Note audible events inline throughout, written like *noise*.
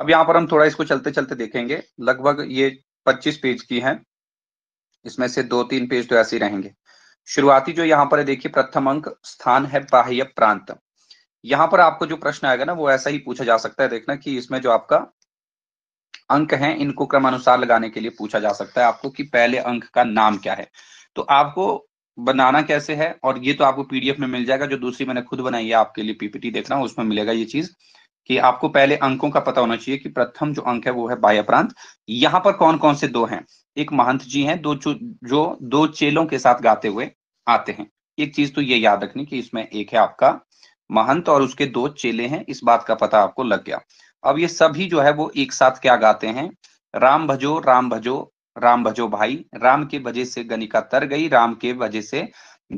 अब यहाँ पर हम थोड़ा इसको चलते चलते देखेंगे लगभग ये 25 पेज की है इसमें से दो तीन पेज तो ऐसे ही रहेंगे शुरुआती जो यहाँ पर देखिए प्रथम अंक स्थान है बाह्य प्रांत यहाँ पर आपको जो प्रश्न आएगा ना वो ऐसा ही पूछा जा सकता है देखना कि इसमें जो आपका अंक है इनको क्रमानुसार लगाने के लिए पूछा जा सकता है आपको कि पहले अंक का नाम क्या है तो आपको बनाना कैसे है और ये तो आपको पीडीएफ में मिल जाएगा जो दूसरी मैंने खुद बनाई है आपके लिए पीपीटी देखना उसमें मिलेगा ये चीज कि आपको पहले अंकों का पता होना चाहिए कि प्रथम जो अंक है वो है बाह्य प्रांत यहाँ पर कौन कौन से दो हैं एक महंत जी हैं दो जो दो चेलों के साथ गाते हुए आते हैं एक चीज तो ये याद रखनी कि इसमें एक है आपका महंत और उसके दो चेले हैं इस बात का पता आपको लग गया अब ये सभी जो है वो एक साथ क्या गाते हैं राम भजो राम भजो राम भजो भाई राम के वजह से गणिका तर गई राम के वजह से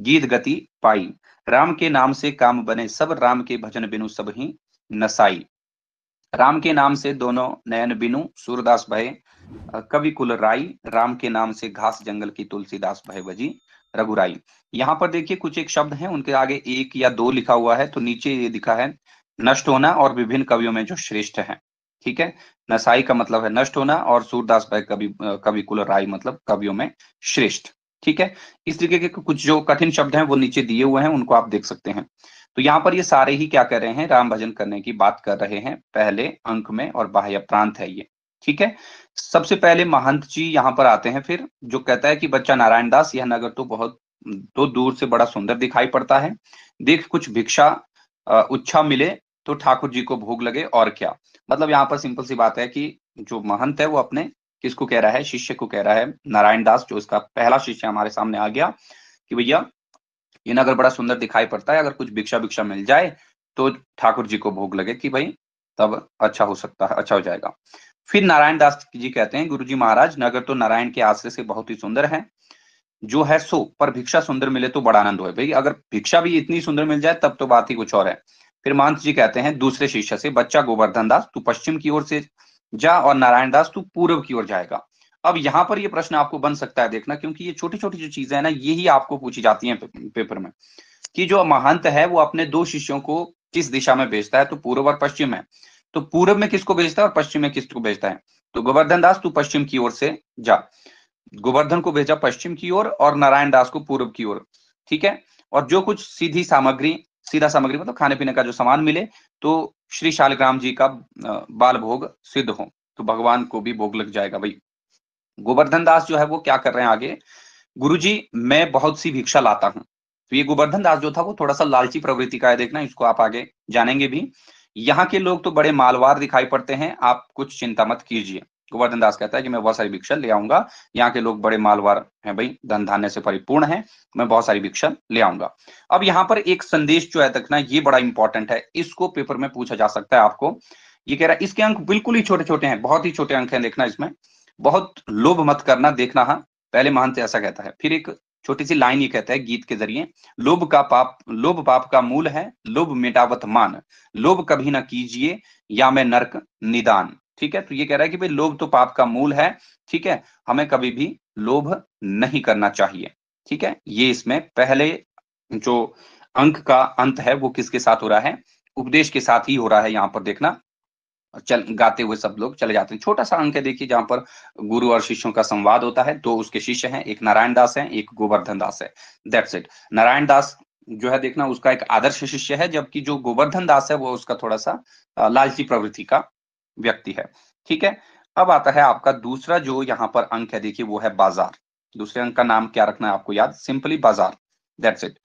गीत गति पाई राम के नाम से काम बने सब राम के भजन बिनु सब ही नसाई राम के नाम से दोनों नयन बिनु सूरदास भय कवि कुल राय राम के नाम से घास जंगल की तुलसीदास भय बजी रघुराई यहाँ पर देखिए कुछ एक शब्द है उनके आगे एक या दो लिखा हुआ है तो नीचे ये दिखा है नष्ट होना और विभिन्न कवियों में जो श्रेष्ठ है ठीक है नसाई का मतलब है नष्ट होना और सूरदास भाई कवि कवि कुल राय मतलब कवियों में श्रेष्ठ ठीक है इस तरीके के कुछ जो कठिन शब्द हैं वो नीचे दिए हुए हैं उनको आप देख सकते हैं तो यहाँ पर ये सारे ही क्या कर रहे हैं राम भजन करने की बात कर रहे हैं पहले अंक में और बाह्य प्रांत है ये ठीक है सबसे पहले महंत जी यहाँ पर आते हैं फिर जो कहता है कि बच्चा नारायण दास यह नगर तो बहुत दो तो दूर से बड़ा सुंदर दिखाई पड़ता है देख कुछ भिक्षा उच्छा मिले तो ठाकुर जी को भोग लगे और क्या मतलब यहाँ पर सिंपल सी बात है कि जो महंत है वो अपने किसको कह रहा है शिष्य को कह रहा है नारायण दास जो इसका पहला शिष्य हमारे सामने आ गया कि भैया ये नगर बड़ा सुंदर दिखाई पड़ता है अगर कुछ भिक्षा भिक्षा मिल जाए तो ठाकुर जी को भोग लगे कि भाई तब अच्छा हो सकता है अच्छा हो जाएगा फिर नारायण दास जी कहते हैं गुरु जी महाराज नगर तो नारायण के आश्रय से बहुत ही सुंदर है जो है सो पर भिक्षा सुंदर मिले तो बड़ा आनंद हो भाई अगर भिक्षा भी इतनी सुंदर मिल जाए तब तो बात ही कुछ और है फिर महंत जी कहते हैं दूसरे शिष्य से बच्चा गोवर्धन दास तू पश्चिम की ओर से जा और नारायण दास तू पूर्व की ओर जाएगा अब यहाँ पर ये प्रश्न आपको बन सकता है देखना क्योंकि ये छोटी छोटी जो चीजें हैं ना यही आपको पूछी जाती हैं पेपर में कि जो महंत है वो अपने दो शिष्यों को किस दिशा में भेजता है तो पूर्व और पश्चिम है तो पूर्व में किसको भेजता है और पश्चिम में किसको भेजता है तो गोवर्धन दास तू पश्चिम की ओर से जा गोवर्धन को भेजा पश्चिम की ओर और, और नारायण दास को पूर्व की ओर ठीक है और जो कुछ सीधी सामग्री सीधा सामग्री मतलब खाने पीने का जो सामान मिले तो श्री शालग्राम जी का बाल भोग सिद्ध हो तो भगवान को भी भोग लग जाएगा भाई गोवर्धन दास जो है वो क्या कर रहे हैं आगे गुरु जी मैं बहुत सी भिक्षा लाता हूँ तो ये गोवर्धन दास जो था वो थोड़ा सा लालची प्रवृत्ति का है देखना इसको आप आगे जानेंगे भी यहाँ के लोग तो बड़े मालवार दिखाई पड़ते हैं आप कुछ चिंता मत कीजिए गोवर्धन दास कहता है कि मैं बहुत सारी भिक्षा ले आऊंगा यहाँ के लोग बड़े मालवार हैं भाई धन धान्य से परिपूर्ण है मैं बहुत सारी भिक्षा ले आऊंगा अब यहाँ पर एक संदेश जो है देखना ये बड़ा इंपॉर्टेंट है इसको पेपर में पूछा जा सकता है आपको ये कह रहा है इसके अंक बिल्कुल ही छोटे छोटे हैं बहुत ही छोटे अंक हैं देखना इसमें बहुत लोभ मत करना देखना हा पहले महंत ऐसा कहता है फिर एक छोटी सी लाइन ये कहता है गीत के जरिए लोभ का पाप लोभ पाप का मूल है लोभ मेटावत मान लोभ कभी ना कीजिए या मैं नरक निदान ठीक है तो ये कह रहा है कि भाई लोभ तो पाप का मूल है ठीक है हमें कभी भी लोभ नहीं करना चाहिए ठीक है ये इसमें पहले जो अंक का अंत है वो किसके साथ हो रहा है उपदेश के साथ ही हो रहा है यहाँ पर देखना चल गाते हुए सब लोग चले जाते हैं छोटा सा अंक है देखिए जहां पर गुरु और शिष्यों का संवाद होता है दो उसके शिष्य हैं एक नारायण दास है एक गोवर्धन दास है दैट्स इट नारायण दास जो है देखना उसका एक आदर्श शिष्य है जबकि जो गोवर्धन दास है वो उसका थोड़ा सा लालची प्रवृत्ति का व्यक्ति है ठीक है अब आता है आपका दूसरा जो यहाँ पर अंक है देखिए वो है बाजार दूसरे अंक का नाम क्या रखना है आपको याद सिंपली बाजार दैट्स इट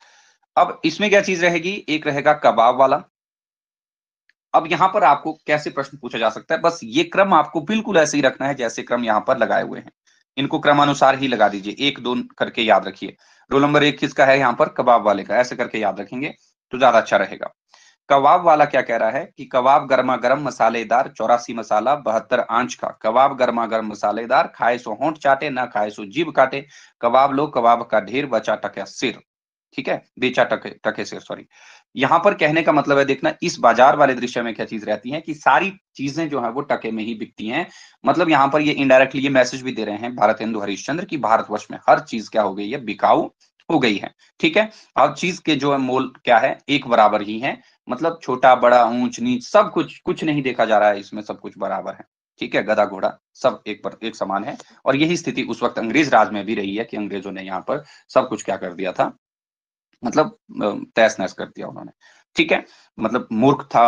अब इसमें क्या चीज रहेगी एक रहेगा कबाब वाला अब यहां पर आपको कैसे प्रश्न पूछा जा सकता है बस ये क्रम आपको बिल्कुल ऐसे ही रखना है जैसे क्रम यहाँ पर लगाए हुए हैं इनको क्रमानुसार ही लगा दीजिए एक दो करके याद रखिए रोल नंबर एक किसका है यहाँ पर कबाब वाले का ऐसे करके याद रखेंगे तो ज्यादा अच्छा रहेगा कबाब वाला क्या कह रहा है कि कबाब गर्मा गर्म मसालेदार चौरासी मसाला बहत्तर आंच का कबाब गर्मा गर्म मसालेदार खाए सो होंठ चाटे ना खाए सो जीभ काटे कबाब लो कबाब का ढेर बचा टका सिर ठीक है बेचा टके टके से सॉरी यहां पर कहने का मतलब है देखना इस बाजार वाले दृश्य में क्या चीज रहती है कि सारी चीजें जो है वो टके में ही बिकती हैं मतलब यहां पर ये इनडायरेक्टली ये मैसेज भी दे रहे हैं भारत हिंदू हरिश्चंद्र की भारतवर्ष में हर चीज क्या हो गई है बिकाऊ हो गई है ठीक है हर चीज के जो है मोल क्या है एक बराबर ही है मतलब छोटा बड़ा ऊंच नीच सब कुछ कुछ नहीं देखा जा रहा है इसमें सब कुछ बराबर है ठीक है गधा घोड़ा सब एक पर एक समान है और यही स्थिति उस वक्त अंग्रेज राज में भी रही है कि अंग्रेजों ने यहाँ पर सब कुछ क्या कर दिया था मतलब तहस नहस कर दिया उन्होंने ठीक है मतलब मूर्ख था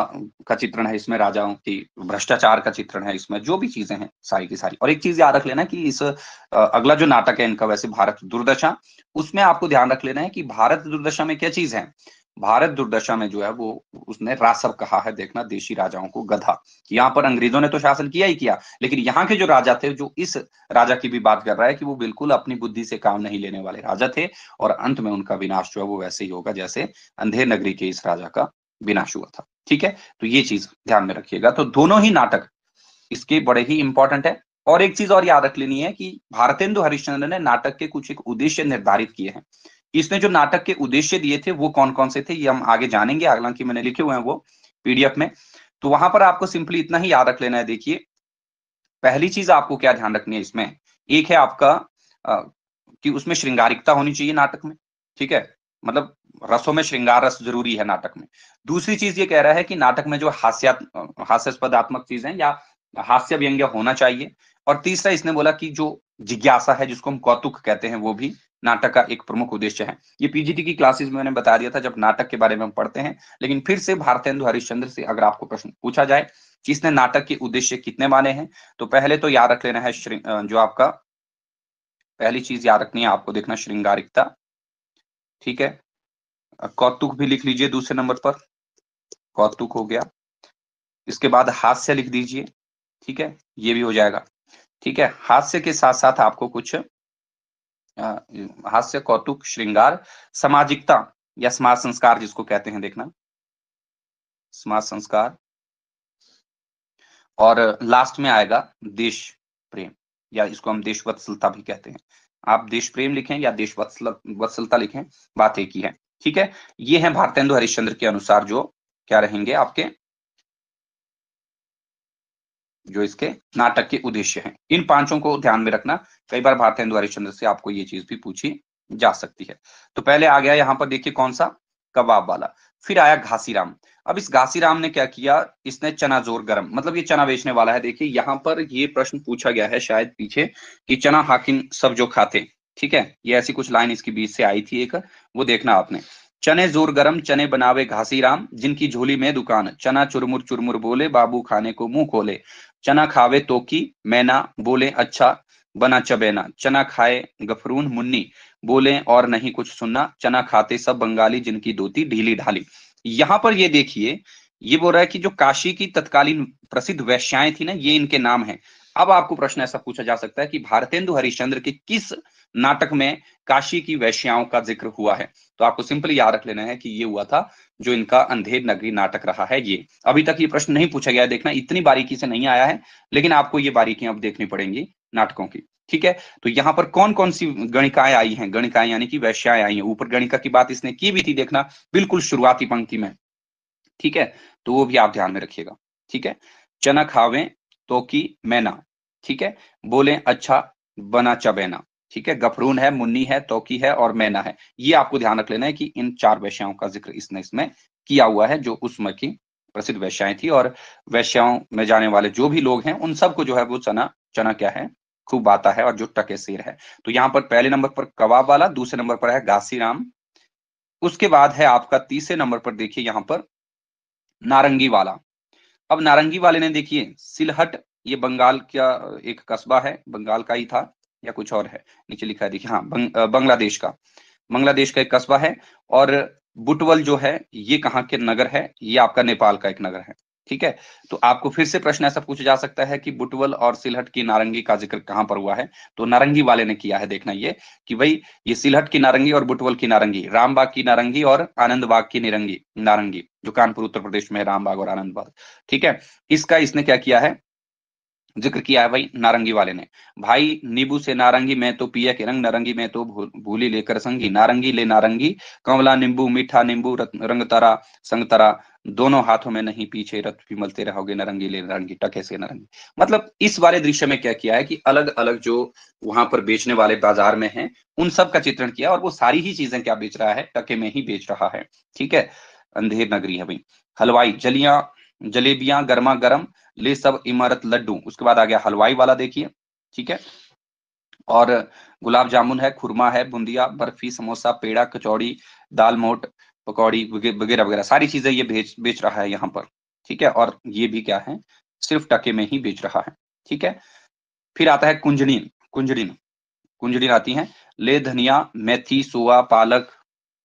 का चित्रण है इसमें राजाओं की भ्रष्टाचार का चित्रण है इसमें जो भी चीजें हैं सारी की सारी और एक चीज याद रख लेना कि इस अगला जो नाटक है इनका वैसे भारत दुर्दशा उसमें आपको ध्यान रख लेना है कि भारत दुर्दशा में क्या चीज है भारत दुर्दशा में जो है वो उसने रासव कहा है देखना देशी राजाओं को गधा यहाँ पर अंग्रेजों ने तो शासन किया ही किया लेकिन यहाँ के जो राजा थे जो इस राजा की भी बात कर रहा है कि वो बिल्कुल अपनी बुद्धि से काम नहीं लेने वाले राजा थे और अंत में उनका विनाश जो है वो वैसे ही होगा जैसे अंधेर नगरी के इस राजा का विनाश हुआ था ठीक है तो ये चीज ध्यान में रखिएगा तो दोनों ही नाटक इसके बड़े ही इंपॉर्टेंट है और एक चीज और याद रख लेनी है कि भारतेंदु हरिश्चंद्र ने नाटक के कुछ एक उद्देश्य निर्धारित किए हैं इसने जो नाटक के उद्देश्य दिए थे वो कौन कौन से थे ये हम आगे जानेंगे हालांकि मैंने लिखे हुए हैं वो पीडीएफ में तो वहां पर आपको सिंपली इतना ही याद रख लेना है देखिए पहली चीज आपको क्या ध्यान रखनी है इसमें एक है आपका आ, कि उसमें श्रृंगारिकता होनी चाहिए नाटक में ठीक है मतलब रसों में श्रृंगार रस जरूरी है नाटक में दूसरी चीज ये कह रहा है कि नाटक में जो हास्या हास्यास्पदात्मक चीज है या हास्य व्यंग्य होना चाहिए और तीसरा इसने बोला कि जो जिज्ञासा है जिसको हम कौतुक कहते हैं वो भी नाटक का एक प्रमुख उद्देश्य है ये पीजीटी की क्लासेस में मैंने बता दिया था जब नाटक के बारे में हम पढ़ते हैं लेकिन फिर से भारतेंदु हरिश्चंद्र से अगर आपको प्रश्न पूछा जाए कि इसने नाटक के उद्देश्य कितने माने हैं तो पहले तो याद रख लेना है जो आपका पहली चीज याद रखनी है आपको देखना श्रृंगारिकता ठीक है कौतुक भी लिख लीजिए दूसरे नंबर पर कौतुक हो गया इसके बाद हास्य लिख दीजिए ठीक है ये भी हो जाएगा ठीक है हास्य के साथ साथ आपको कुछ हास्य कौतुक श्रृंगार सामाजिकता या समाज संस्कार जिसको कहते हैं देखना समाज संस्कार और लास्ट में आएगा देश प्रेम या इसको हम देश वत्सलता भी कहते हैं आप देश प्रेम लिखें या देश वत्सल वत्सलता लिखें बात एक ही है ठीक है ये है भारतेंदु हरिश्चंद्र के अनुसार जो क्या रहेंगे आपके जो इसके नाटक के उद्देश्य हैं इन पांचों को ध्यान में रखना कई बार भारतेंदु हरिश्चंद्र से आपको ये चीज भी पूछी जा सकती है तो पहले आ गया यहाँ पर देखिए कौन सा कबाब वाला फिर आया घासीराम अब इस घासीराम ने क्या किया इसने चना जोर गरम मतलब ये चना बेचने वाला है देखिए यहाँ पर ये प्रश्न पूछा गया है शायद पीछे कि चना हाकिम सब जो खाते ठीक है ये ऐसी कुछ लाइन इसके बीच से आई थी एक वो देखना आपने चने जोर गरम चने बनावे घासीराम जिनकी झोली में दुकान चना चुरमुर चुरमुर बोले बाबू खाने को मुंह खोले चना खावे तो की मैना बोले अच्छा बना चबेना चना खाए गफरून मुन्नी बोले और नहीं कुछ सुनना चना खाते सब बंगाली जिनकी धोती ढीली ढाली यहां पर ये देखिए ये बोल रहा है कि जो काशी की तत्कालीन प्रसिद्ध वैश्याएं थी ना ये इनके नाम है अब आपको प्रश्न ऐसा पूछा जा सकता है कि भारतेंदु हरिश्चंद्र के किस नाटक में काशी की वैश्याओं का जिक्र हुआ है तो आपको सिंपली याद रख लेना है कि ये हुआ था जो इनका अंधेर नगरी नाटक रहा है ये अभी तक ये प्रश्न नहीं पूछा गया देखना इतनी बारीकी से नहीं आया है लेकिन आपको ये बारीकियां अब देखनी पड़ेंगी नाटकों की ठीक है तो यहाँ पर कौन कौन सी गणिकाएं आई हैं गणिकाएं यानी कि वैश्याएं आई हैं ऊपर गणिका की बात इसने की भी थी देखना बिल्कुल शुरुआती पंक्ति में ठीक है तो वो भी आप ध्यान में रखिएगा ठीक है चना खावे तो की मैना ठीक है बोले अच्छा बना चबेना ठीक है गफरून है मुन्नी है तोकी है और मैना है ये आपको ध्यान रख लेना है कि इन चार वैश्याओं का जिक्र इसने इसमें किया हुआ है जो उस समय की प्रसिद्ध वैश्याएं थी और वैश्याओं में जाने वाले जो भी लोग हैं उन सबको जो है वो चना चना क्या है खूब आता है और जो टके सिर है तो यहाँ पर पहले नंबर पर कबाब वाला दूसरे नंबर पर है घासी उसके बाद है आपका तीसरे नंबर पर देखिए यहाँ पर नारंगी वाला अब नारंगी वाले ने देखिए सिलहट ये बंगाल का एक कस्बा है बंगाल का ही था या कुछ और है नीचे लिखा देखिए हाँ बंग, बांग्लादेश का बांग्लादेश का एक कस्बा है और बुटवल जो है ये कहाँ के नगर है ये आपका नेपाल का एक नगर है ठीक है तो आपको फिर से प्रश्न ऐसा पूछा जा सकता है कि बुटवल और सिलहट की नारंगी का जिक्र कहां पर हुआ है तो नारंगी वाले ने किया है देखना ये कि भाई ये सिलहट की नारंगी और बुटवल की नारंगी रामबाग की नारंगी और आनंदबाग की निरंगी नारंगी जो कानपुर उत्तर प्रदेश में है रामबाग और आनंदबाग ठीक है इसका इसने क्या किया है जिक्र किया है भाई नारंगी वाले ने भाई नींबू से नारंगी मैं तो पिया के रंग नारंगी मैं तो भूली लेकर संगी नारंगी ले नारंगी कंवला नींबू मीठा नींबू रंग तरा संग तरा दोनों हाथों में नहीं पीछे रथ मलते रहोगे नारंगी ले नारंगी टके से नारंगी मतलब इस वाले दृश्य में क्या किया है कि अलग अलग जो वहां पर बेचने वाले बाजार में हैं उन सब का चित्रण किया और वो सारी ही चीजें क्या बेच रहा है टके में ही बेच रहा है ठीक है अंधेर नगरी है भाई हलवाई जलिया जलेबियां गर्मा गर्म ले सब इमारत लड्डू उसके बाद आ गया हलवाई वाला देखिए ठीक है और गुलाब जामुन है खुरमा है बुंदिया बर्फी समोसा पेड़ा कचौड़ी दाल मोट पकौड़ी वगैरह वगैरह सारी चीजें ये बेच बेच रहा है यहाँ पर ठीक है और ये भी क्या है सिर्फ टके में ही बेच रहा है ठीक है फिर आता है कुंजड़ीन कुंजड़ीन कुंजड़ीन आती है ले धनिया मेथी सोआ पालक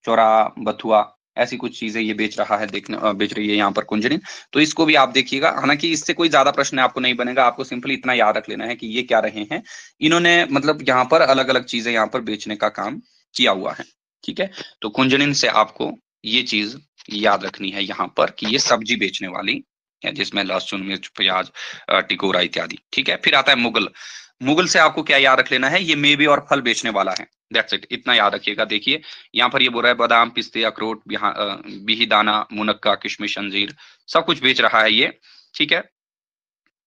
चौरा बथुआ ऐसी कुछ चीजें ये बेच रहा है देखने बेच रही है यहाँ पर कुंजरिन तो इसको भी आप देखिएगा हालांकि इससे कोई ज्यादा प्रश्न आपको नहीं बनेगा आपको सिंपली इतना याद रख लेना है कि ये क्या रहे हैं इन्होंने मतलब यहाँ पर अलग अलग चीजें यहाँ पर बेचने का काम किया हुआ है ठीक है तो कुंजरिन से आपको ये चीज याद रखनी है यहाँ पर कि ये सब्जी बेचने वाली है जिसमें लहसुन मिर्च प्याज टिकोरा इत्यादि ठीक है फिर आता है मुगल मुगल से आपको क्या याद रख लेना है ये मेवे और फल बेचने वाला है दैट्स इट इतना याद रखिएगा देखिए यहाँ पर ये बोल रहा है बादाम पिस्ते अखरोट बिही दाना मुनक्का किशमिश अंजीर सब कुछ बेच रहा है ये ठीक है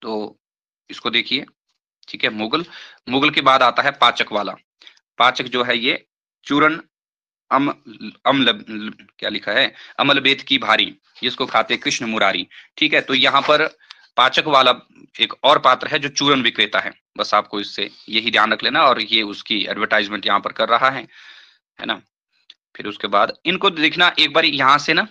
तो इसको देखिए ठीक है मुगल मुगल के बाद आता है पाचक वाला पाचक जो है ये चूरन अम अम्ल क्या लिखा है अमलबेद की भारी जिसको खाते कृष्ण मुरारी ठीक है तो यहाँ पर पाचक वाला एक और पात्र है जो चूरन विक्रेता है बस आपको इससे यही ध्यान रख लेना और ये उसकी एडवर्टाइजमेंट यहाँ पर कर रहा है है ना फिर उसके बाद इनको देखना एक बार यहाँ से ना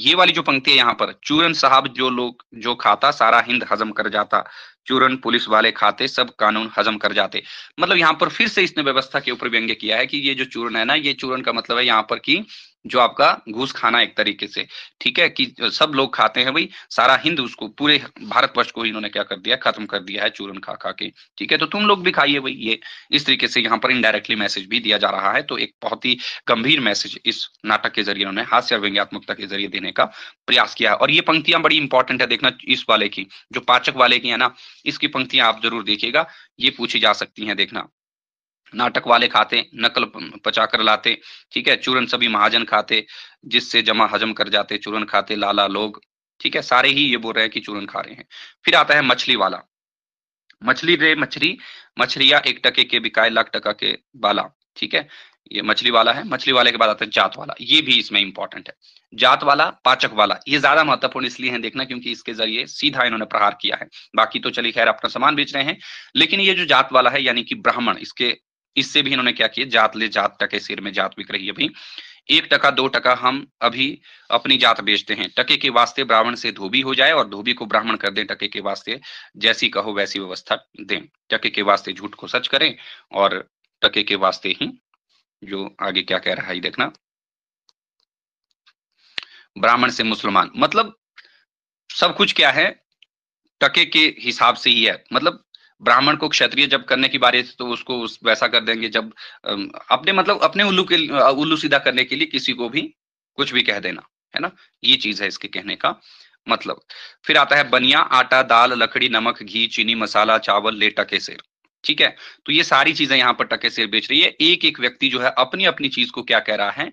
ये वाली जो पंक्ति है यहाँ पर चूरन साहब जो लोग जो खाता सारा हिंद हजम कर जाता चूरन पुलिस वाले खाते सब कानून हजम कर जाते मतलब यहाँ पर फिर से इसने व्यवस्था के ऊपर व्यंग्य किया है कि ये जो चूरन है ना ये चूरन का मतलब है यहाँ पर की जो आपका घूस खाना एक तरीके से ठीक है कि सब लोग खाते हैं भाई सारा हिंद उसको पूरे भारतवर्ष को इन्होंने क्या कर दिया खत्म कर दिया है चूरन खा खा के ठीक है तो तुम लोग भी खाइए भाई ये इस तरीके से यहाँ पर इनडायरेक्टली मैसेज भी दिया जा रहा है तो एक बहुत ही गंभीर मैसेज इस नाटक के जरिए उन्होंने हास्य व्यंग्यात्मकता के जरिए देने का प्रयास किया है और ये पंक्तियां बड़ी इंपॉर्टेंट है देखना इस वाले की जो पाचक वाले की है ना इसकी पंक्तियां आप जरूर देखिएगा ये पूछी जा सकती है देखना नाटक वाले खाते नकल पचा कर लाते ठीक है चूरन सभी महाजन खाते जिससे जमा हजम कर जाते चूरन खाते लाला लोग ठीक है सारे ही ये बोल रहे हैं कि चूरन खा रहे हैं फिर आता है मछली वाला मछली रे मछली मछलिया एक टके के बिकाए लाख टका के बाला ठीक है ये मछली वाला है मछली वाले के बाद आता है जात वाला ये भी इसमें इंपॉर्टेंट है जात वाला पाचक वाला ये ज्यादा महत्वपूर्ण इसलिए है देखना क्योंकि इसके जरिए सीधा इन्होंने प्रहार किया है बाकी तो चलिए खैर अपना सामान बेच रहे हैं लेकिन ये जो जात वाला है यानी कि ब्राह्मण इसके इससे भी इन्होंने क्या किया जात ले जात टके सिर में जात बिक रही है भाई एक टका दो टका हम अभी अपनी जात बेचते हैं टके के वास्ते ब्राह्मण से धोबी हो जाए और धोबी को ब्राह्मण कर दें टके के वास्ते जैसी कहो वैसी व्यवस्था दें टके के वास्ते झूठ को सच करें और टके के वास्ते ही जो आगे क्या कह रहा है देखना ब्राह्मण से मुसलमान मतलब सब कुछ क्या है टके के हिसाब से ही है मतलब ब्राह्मण को क्षत्रिय जब करने की बारी तो उसको उस वैसा कर देंगे जब अपने मतलब अपने उल्लू के उल्लू सीधा करने के लिए किसी को भी कुछ भी कह देना है ना ये चीज है इसके कहने का मतलब फिर आता है बनिया आटा दाल लकड़ी नमक घी चीनी मसाला चावल ले टके सिर ठीक है तो ये सारी चीजें यहाँ पर टके सिर बेच रही है एक एक व्यक्ति जो है अपनी अपनी चीज को क्या कह रहा है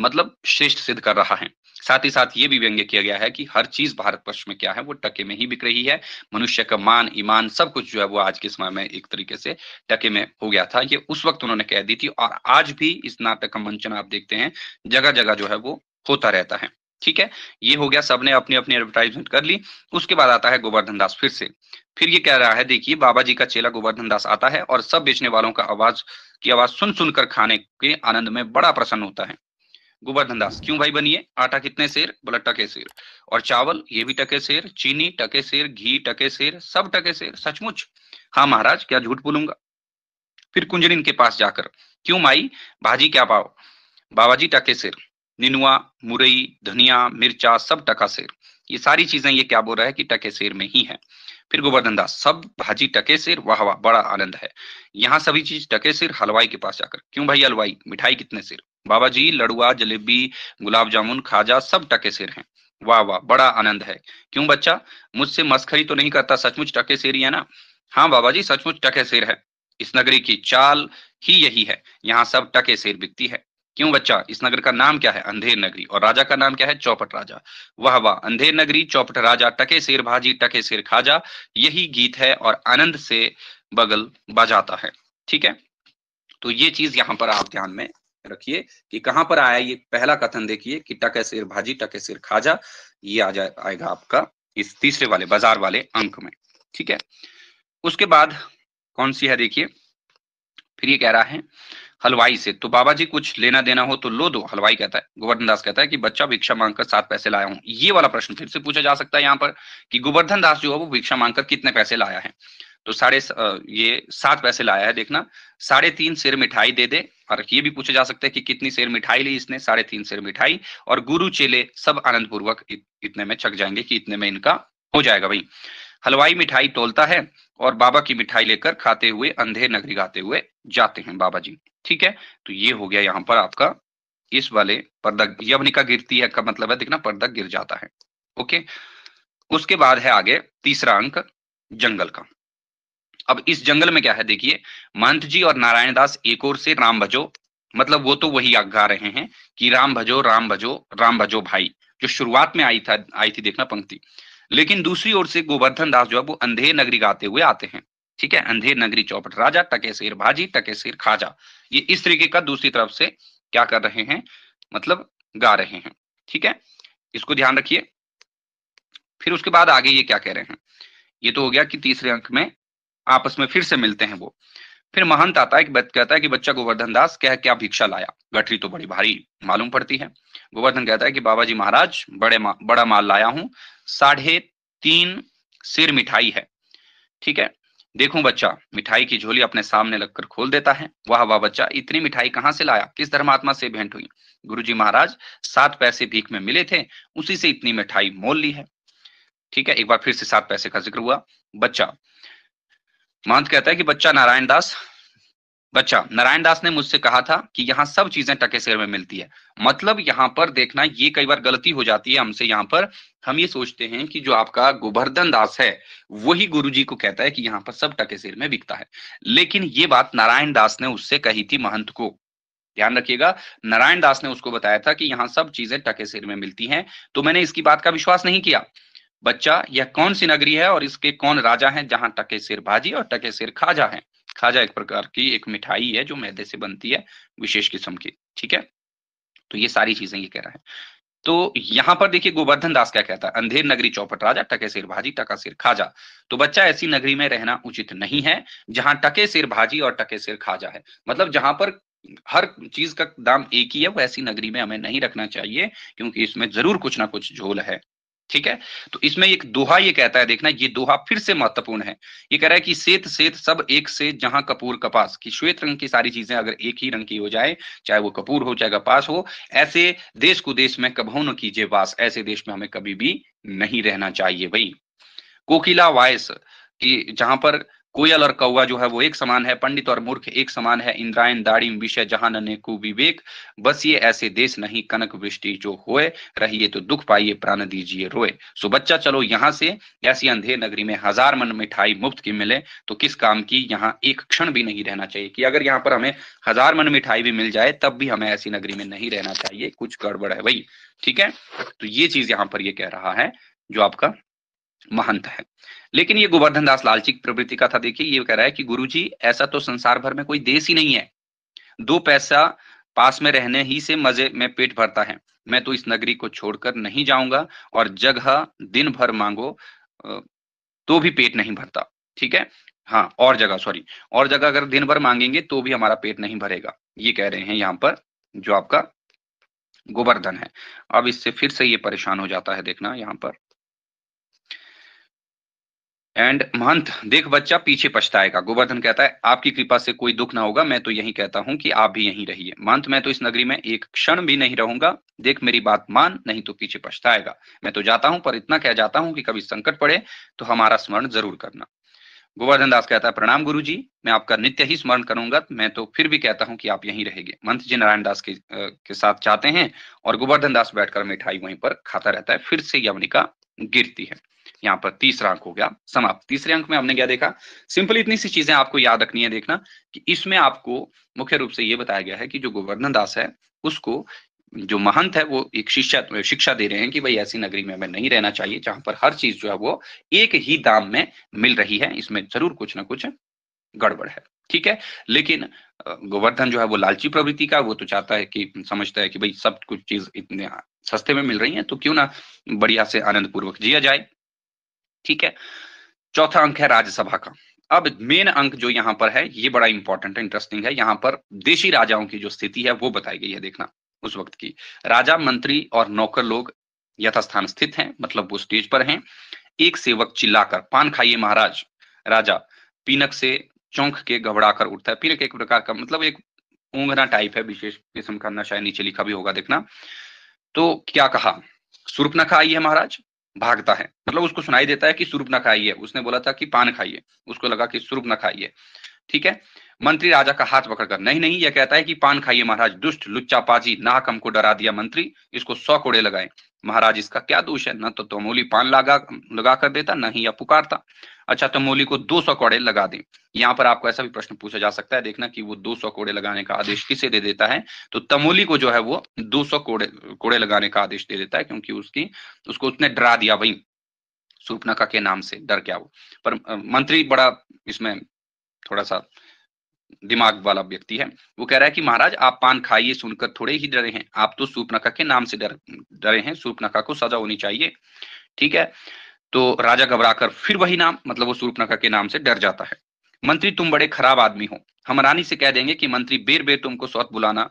मतलब श्रेष्ठ सिद्ध कर रहा है साथ ही साथ ये भी व्यंग्य किया गया है कि हर चीज भारत पक्ष में क्या है वो टके में ही बिक रही है मनुष्य का मान ईमान सब कुछ जो है वो आज के समय में एक तरीके से टके में हो गया था ये उस वक्त उन्होंने कह दी थी और आज भी इस नाटक का मंचन आप देखते हैं जगह जगह जो है वो होता रहता है ठीक है ये हो गया सबने अपनी अपनी एडवर्टाइजमेंट कर ली उसके बाद आता है गोवर्धन दास फिर से फिर ये कह रहा है देखिए बाबा जी का चेला गोवर्धन दास आता है और सब बेचने वालों का आवाज की आवाज सुन सुनकर खाने के आनंद में बड़ा प्रसन्न होता है गोवर्धन दास क्यों भाई बनिए आटा कितने शेर बोला टके शेर और चावल ये भी टके शेर चीनी टके शेर घी टके शेर सब टके शेर सचमुच हाँ महाराज क्या झूठ बोलूंगा फिर कुंजरिन के पास जाकर क्यों माई भाजी क्या पाओ बाबा जी टके शेर निनुआ मुरई धनिया मिर्चा सब टका शेर ये सारी चीजें ये क्या बोल रहा है कि टके शेर में ही है फिर गोवर्धन दास सब भाजी टके सिर वाह वाह बड़ा आनंद है यहाँ सभी चीज टके सिर हलवाई के पास जाकर क्यों भाई हलवाई मिठाई कितने सिर बाबा जी लड़ुआ जलेबी गुलाब जामुन खाजा सब टके सिर हैं वाह वाह बड़ा आनंद है क्यों बच्चा मुझसे मस्खरी तो नहीं करता सचमुच टके सिर है ना हाँ बाबा जी सचमुच टके सिर है इस नगरी की चाल ही यही है यहाँ सब टके सिर बिकती है क्यों बच्चा इस नगर का नाम क्या है अंधेर नगरी और राजा का नाम क्या है चौपट राजा वाह वाह अंधेर नगरी चौपट राजा टके सिर भाजी टके सिर खाजा यही गीत है और आनंद से बगल बजाता है ठीक है तो ये चीज यहाँ पर आप ध्यान में रखिए कि कहां पर आया ये पहला कथन देखिए कि टके सिर भाजी टके सिर खाजा ये आ जाए आएगा आपका इस तीसरे वाले बाजार वाले अंक में ठीक है उसके बाद कौन सी है देखिए फिर ये कह रहा है हलवाई से तो बाबा जी कुछ लेना देना हो तो लो दो हलवाई कहता है गोवर्धन दास कहता है कि बच्चा भिक्षा मांगकर सात पैसे लाया हूं ये वाला प्रश्न फिर से पूछा जा सकता है यहाँ पर कि गोवर्धन दास जो है वो भिक्षा मांगकर कितने पैसे लाया है तो साढ़े ये सात पैसे लाया है देखना साढ़े तीन शेर मिठाई दे दे और ये भी पूछा जा सकता है कि कितनी शेर मिठाई ली इसने साढ़े तीन शेर मिठाई और गुरु चेले सब आनंद पूर्वक इतने में छक जाएंगे कि इतने में इनका हो जाएगा भाई हलवाई मिठाई टोलता है और बाबा की मिठाई लेकर खाते हुए अंधे नगरी गाते हुए जाते हैं बाबा जी ठीक है तो ये हो गया यहाँ पर आपका इस वाले पर्दा यवनिका गिरती है का मतलब है देखना पर्दा गिर जाता है ओके उसके बाद है आगे तीसरा अंक जंगल का अब इस जंगल में क्या है देखिए महंत जी और नारायण दास एक और से राम भजो मतलब वो तो वही गा रहे हैं कि राम भजो राम भजो राम भजो भाई जो शुरुआत में आई था आई थी देखना पंक्ति लेकिन दूसरी ओर से गोवर्धन दास जो है वो अंधेर नगरी गाते हुए आते हैं ठीक है अंधेर नगरी चौपट राजा टके सिर भाजी टके सिर खाजा ये इस तरीके का दूसरी तरफ से क्या कर रहे हैं मतलब गा रहे हैं ठीक है इसको ध्यान रखिए फिर उसके बाद आगे ये क्या कह रहे हैं ये तो हो गया कि तीसरे अंक में आपस में फिर से मिलते हैं वो फिर महंत आता है कि कहता है कि बच्चा गोवर्धन दास कह क्या भिक्षा लाया गठरी तो बड़ी भारी मालूम पड़ती है गोवर्धन कहता है कि बाबा जी महाराज बड़े मा, बड़ा माल लाया हूं साढ़े तीन सिर मिठाई है ठीक है देखूं बच्चा मिठाई की झोली अपने सामने लगकर खोल देता है वाह वाह बच्चा इतनी मिठाई कहाँ से लाया किस धर्मात्मा से भेंट हुई गुरु जी महाराज सात पैसे भीख में मिले थे उसी से इतनी मिठाई मोल ली है ठीक है एक बार फिर से सात पैसे का जिक्र हुआ बच्चा महंत कहता है कि बच्चा नारायण दास बच्चा नारायण दास ने मुझसे कहा था कि यहाँ सब चीजें टके शेर में मिलती है मतलब यहाँ पर देखना ये कई बार गलती हो जाती है हमसे यहाँ पर हम ये सोचते हैं कि जो आपका गोवर्धन दास है वही गुरु जी को कहता है कि यहाँ पर सब टके शेर में बिकता है लेकिन ये बात नारायण दास ने उससे कही थी महंत को ध्यान रखिएगा नारायण दास ने उसको बताया था कि यहाँ सब चीजें टके शेर में मिलती हैं तो मैंने इसकी बात का विश्वास नहीं किया बच्चा यह कौन सी नगरी है और इसके कौन राजा हैं जहां टके सिर भाजी और टके सिर खाजा है खाजा एक प्रकार की एक मिठाई है जो मैदे से बनती है विशेष किस्म की ठीक है तो ये सारी चीजें ये कह रहा है तो यहाँ पर देखिए गोवर्धन दास क्या कहता है अंधेर नगरी चौपट राजा टके सिर भाजी टका सिर खाजा तो बच्चा ऐसी नगरी में रहना उचित नहीं है जहां टके सिर भाजी और टके सिर खाजा है मतलब जहां पर हर चीज का दाम एक ही है वो ऐसी नगरी में हमें नहीं रखना चाहिए क्योंकि इसमें जरूर कुछ ना कुछ झोल है ठीक है तो इसमें एक दोहा ये कहता है देखना ये दोहा फिर से महत्वपूर्ण है ये कह रहा है कि सेत सेत सब एक से जहां कपूर कपास की श्वेत रंग की सारी चीजें अगर एक ही रंग की हो जाए चाहे वो कपूर हो चाहे कपास हो ऐसे देश को देश में कभो न कीजिए वास ऐसे देश में हमें कभी भी नहीं रहना चाहिए भाई कोकिला वायस की जहां पर कोयल और कौआ जो है वो एक समान है पंडित और मूर्ख एक समान है इंद्रायन दाड़िम विषय जहां नेकु विवेक बस ये ऐसे देश नहीं कनक वृष्टि जो होए रहिए तो दुख पाइए प्राण दीजिए रोए सो बच्चा चलो यहाँ से ऐसी अंधेर नगरी में हजार मन मिठाई मुफ्त की मिले तो किस काम की यहाँ एक क्षण भी नहीं रहना चाहिए कि अगर यहाँ पर हमें हजार मन मिठाई भी मिल जाए तब भी हमें ऐसी नगरी में नहीं रहना चाहिए कुछ गड़बड़ है भाई ठीक है तो ये चीज यहाँ पर ये कह रहा है जो आपका महंत है लेकिन ये गोवर्धन दास लालची की प्रवृत्ति का था देखिए ये कह रहा है कि गुरु जी ऐसा तो संसार भर में कोई देश ही नहीं है दो पैसा पास में रहने ही से मजे में पेट भरता है मैं तो इस नगरी को छोड़कर नहीं जाऊंगा और जगह दिन भर मांगो तो भी पेट नहीं भरता ठीक है हाँ और जगह सॉरी और जगह अगर दिन भर मांगेंगे तो भी हमारा पेट नहीं भरेगा ये कह रहे हैं यहाँ पर जो आपका गोवर्धन है अब इससे फिर से ये परेशान हो जाता है देखना यहाँ पर एंड महंत देख बच्चा पीछे पछताएगा गोवर्धन कहता है आपकी कृपा से कोई दुख ना होगा मैं तो यही कहता हूं कि आप भी यहीं रहिए महंत मैं तो इस नगरी में एक क्षण भी नहीं रहूंगा देख मेरी बात मान नहीं तो पीछे पछताएगा मैं तो जाता हूं पर इतना कह जाता हूं कि कभी संकट पड़े तो हमारा स्मरण जरूर करना गोवर्धन दास कहता है प्रणाम गुरु जी मैं आपका नित्य ही स्मरण करूंगा मैं तो फिर भी कहता हूं कि आप यहीं रहेंगे मंथ जी नारायण दास के, के साथ जाते हैं और गोवर्धन दास बैठकर मिठाई वहीं पर खाता रहता है फिर से यवनिका गिरती है यहाँ पर तीसरा अंक हो गया समाप्त तीसरे अंक में हमने क्या देखा सिंपली इतनी सी चीजें आपको याद रखनी है देखना कि इसमें आपको मुख्य रूप से ये बताया गया है कि जो गोवर्धन दास है उसको जो महंत है वो एक शिक्षा शिक्षा दे रहे हैं कि भाई ऐसी नगरी में हमें नहीं रहना चाहिए जहां पर हर चीज जो है वो एक ही दाम में मिल रही है इसमें जरूर कुछ ना कुछ गड़बड़ है ठीक है लेकिन गोवर्धन जो है वो लालची प्रवृत्ति का वो तो चाहता है कि समझता है कि भाई सब कुछ चीज इतने सस्ते में मिल रही है तो क्यों ना बढ़िया से आनंद पूर्वक जिया जाए ठीक है चौथा अंक है राज्यसभा का अब मेन अंक जो यहाँ पर है ये बड़ा इंपॉर्टेंट इंटरेस्टिंग है यहां पर देशी राजाओं की जो स्थिति है वो बताई गई है देखना उस वक्त की राजा मंत्री और नौकर लोग यथास्थान स्थित हैं मतलब वो स्टेज पर हैं एक सेवक चिल्लाकर पान खाइए महाराज राजा पीनक से चौंक के घबरा कर उठता है पीनक एक प्रकार का मतलब एक ऊंघना टाइप है विशेष किस्म का नशा नीचे लिखा भी होगा देखना तो क्या कहा सुरपनखा आई है महाराज भागता है मतलब उसको सुनाई देता है कि सुरूप ना खाइए उसने बोला था कि पान खाइए उसको लगा कि सुरूप ना खाइए ठीक है मंत्री राजा का हाथ पकड़कर नहीं नहीं यह कहता है कि पान खाइए महाराज दुष्ट पाजी नाहक हमको डरा दिया मंत्री इसको सौ कोड़े लगाए महाराज इसका क्या दोष है न तो तमोली तो पान लगा लगा कर देता न ही या पुकारता अच्छा तमोली तो को दो सौ कोड़े लगा दें यहाँ पर आपको ऐसा भी प्रश्न पूछा जा सकता है देखना कि वो दो सौ कोड़े लगाने का आदेश किसे दे देता है तो तमोली को जो है वो दो सौ कोड़े कोड़े लगाने का आदेश दे देता है क्योंकि उसकी उसको उसने डरा दिया भाई का के नाम से डर क्या वो पर मंत्री बड़ा इसमें थोड़ा सा दिमाग वाला व्यक्ति है वो कह रहा है कि महाराज आप पान खाइए सुनकर थोड़े ही डरे हैं आप तो सूपनखा के नाम से डर डरे हैं सूपनखा को सजा होनी चाहिए ठीक है तो राजा घबराकर फिर वही नाम मतलब वो सूपनखा के नाम से डर जाता है मंत्री तुम बड़े खराब आदमी हो हम रानी से कह देंगे कि मंत्री बेर बेर तुमको सौत बुलाना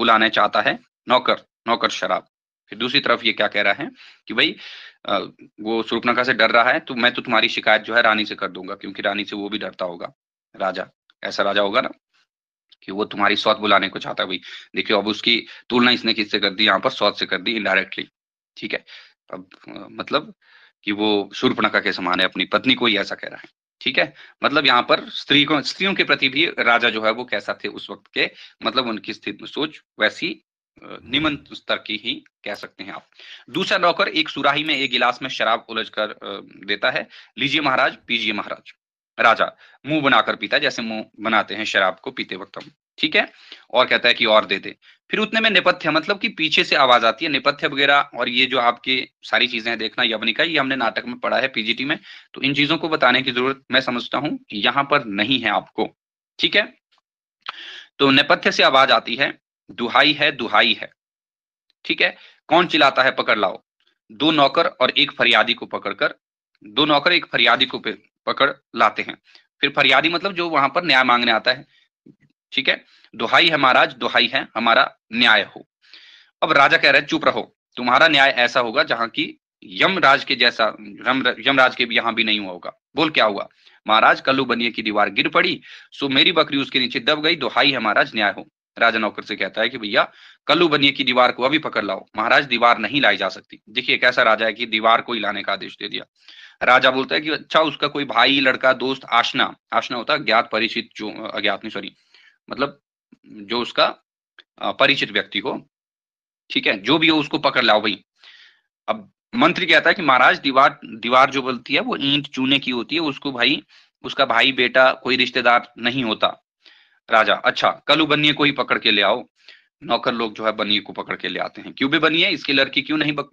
बुलाने चाहता है नौकर नौकर शराब फिर दूसरी तरफ ये क्या कह रहा है कि भाई वो सूर्पनखा से डर रहा है तो मैं तो तुम्हारी शिकायत जो है रानी से कर दूंगा क्योंकि रानी से वो भी डरता होगा राजा ऐसा राजा होगा ना कि वो तुम्हारी सौत बुलाने को चाहता भाई देखियो अब उसकी तुलना इसने किससे कर दी यहाँ पर सौत से कर दी इनडायरेक्टली ठीक है अब मतलब कि वो शूर्पणखा के समान है अपनी पत्नी को ही ऐसा कह रहा है ठीक है मतलब यहाँ पर स्त्री को स्त्रियों के प्रति भी राजा जो है वो कैसा थे उस वक्त के मतलब उनकी स्थिति सोच वैसी निमन स्तर की ही कह सकते हैं आप दूसरा नौकर एक सुराही में एक गिलास में शराब उलझ कर देता है लीजिए महाराज पीजिए महाराज राजा मुंह बनाकर पीता जैसे मुंह बनाते हैं शराब को पीते वक्त हम ठीक है और कहता है कि और दे दे फिर उतने में निपथ्य मतलब कि पीछे से आवाज आती है निपथ्य वगैरह और ये जो आपके सारी चीजें हैं देखना यवनिका ये हमने नाटक में पढ़ा है पीजीटी में तो इन चीजों को बताने की जरूरत मैं समझता हूं यहाँ पर नहीं है आपको ठीक है तो नेपथ्य से आवाज आती है दुहाई है दुहाई है ठीक है कौन चिल्लाता है पकड़ लाओ दो नौकर और एक फरियादी को पकड़कर दो नौकर एक फरियादी को पकड़ लाते हैं फिर फरियादी मतलब जो वहां पर न्याय मांगने आता है ठीक है दुहाई है महाराज दुहाई है हमारा न्याय हो अब राजा कह रहे हैं चुप रहो तुम्हारा न्याय ऐसा होगा जहां की यमराज के जैसा यम यमराज के यहाँ भी नहीं हुआ होगा बोल क्या हुआ महाराज कल्लू बनिए की दीवार गिर पड़ी सो मेरी बकरी उसके नीचे दब गई दुहाई है महाराज न्याय हो राजा नौकर से कहता है कि भैया कल्लू बनिए की दीवार को अभी पकड़ लाओ महाराज दीवार नहीं लाई जा सकती देखिए कैसा राजा है कि दीवार को ही लाने का आदेश दे दिया राजा बोलता है कि अच्छा उसका कोई भाई लड़का दोस्त आशना आशना होता है ज्ञात परिचित जो अज्ञात नहीं सॉरी मतलब जो उसका परिचित व्यक्ति हो ठीक है जो भी हो उसको पकड़ लाओ भाई अब मंत्री कहता है कि महाराज दीवार दीवार जो बोलती है वो ईंट चूने की होती है उसको भाई उसका भाई बेटा कोई रिश्तेदार नहीं होता राजा अच्छा कल बनिए को ही पकड़ के ले आओ नौकर लोग जो है बनिए को पकड़ के ले आते हैं क्यों भी बनिए इसकी लड़की क्यों नहीं बक...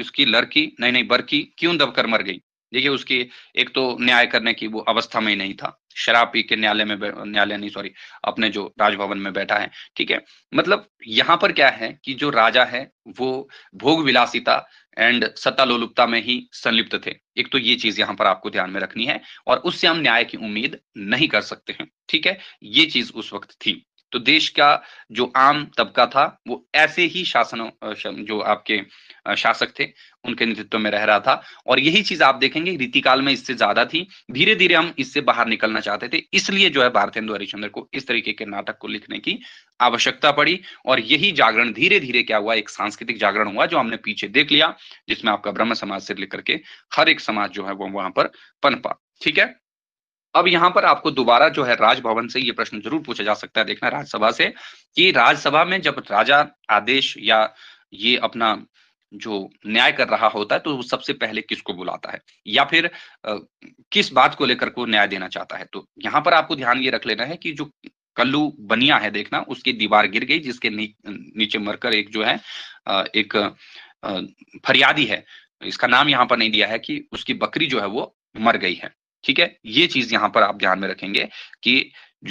इसकी लड़की नहीं नहीं बरकी क्यों दबकर मर गई देखिए उसकी एक तो न्याय करने की वो अवस्था में ही नहीं था शराब पी के न्यायालय में न्यायालय नहीं सॉरी अपने जो राजभवन में बैठा है ठीक है मतलब यहाँ पर क्या है कि जो राजा है वो भोग विलासिता एंड सत्ता लोलुपता में ही संलिप्त थे एक तो ये चीज यहाँ पर आपको ध्यान में रखनी है और उससे हम न्याय की उम्मीद नहीं कर सकते हैं ठीक है ये चीज उस वक्त थी तो देश का जो आम तबका था वो ऐसे ही शासन जो आपके शासक थे उनके नेतृत्व में रह रहा था और यही चीज आप देखेंगे रीतिकाल में इससे ज्यादा थी धीरे धीरे हम इससे बाहर निकलना चाहते थे इसलिए जो है भारतेंदु हरिश्चंद्र को इस तरीके के नाटक को लिखने की आवश्यकता पड़ी और यही जागरण धीरे धीरे क्या हुआ एक सांस्कृतिक जागरण हुआ जो हमने पीछे देख लिया जिसमें आपका ब्रह्म समाज से लेकर के हर एक समाज जो है वो वहां पर पनपा ठीक है अब यहाँ पर आपको दोबारा जो है राजभवन से ये प्रश्न जरूर पूछा जा सकता है देखना राज्यसभा से कि राज्यसभा में जब राजा आदेश या ये अपना जो न्याय कर रहा होता है तो सबसे पहले किसको बुलाता है या फिर आ, किस बात को लेकर को न्याय देना चाहता है तो यहाँ पर आपको ध्यान ये रख लेना है कि जो कल्लू बनिया है देखना उसकी दीवार गिर गई जिसके नी, नीचे मरकर एक जो है एक फरियादी है इसका नाम यहाँ पर नहीं दिया है कि उसकी बकरी जो है वो मर गई है ठीक है ये चीज यहाँ पर आप ध्यान में रखेंगे कि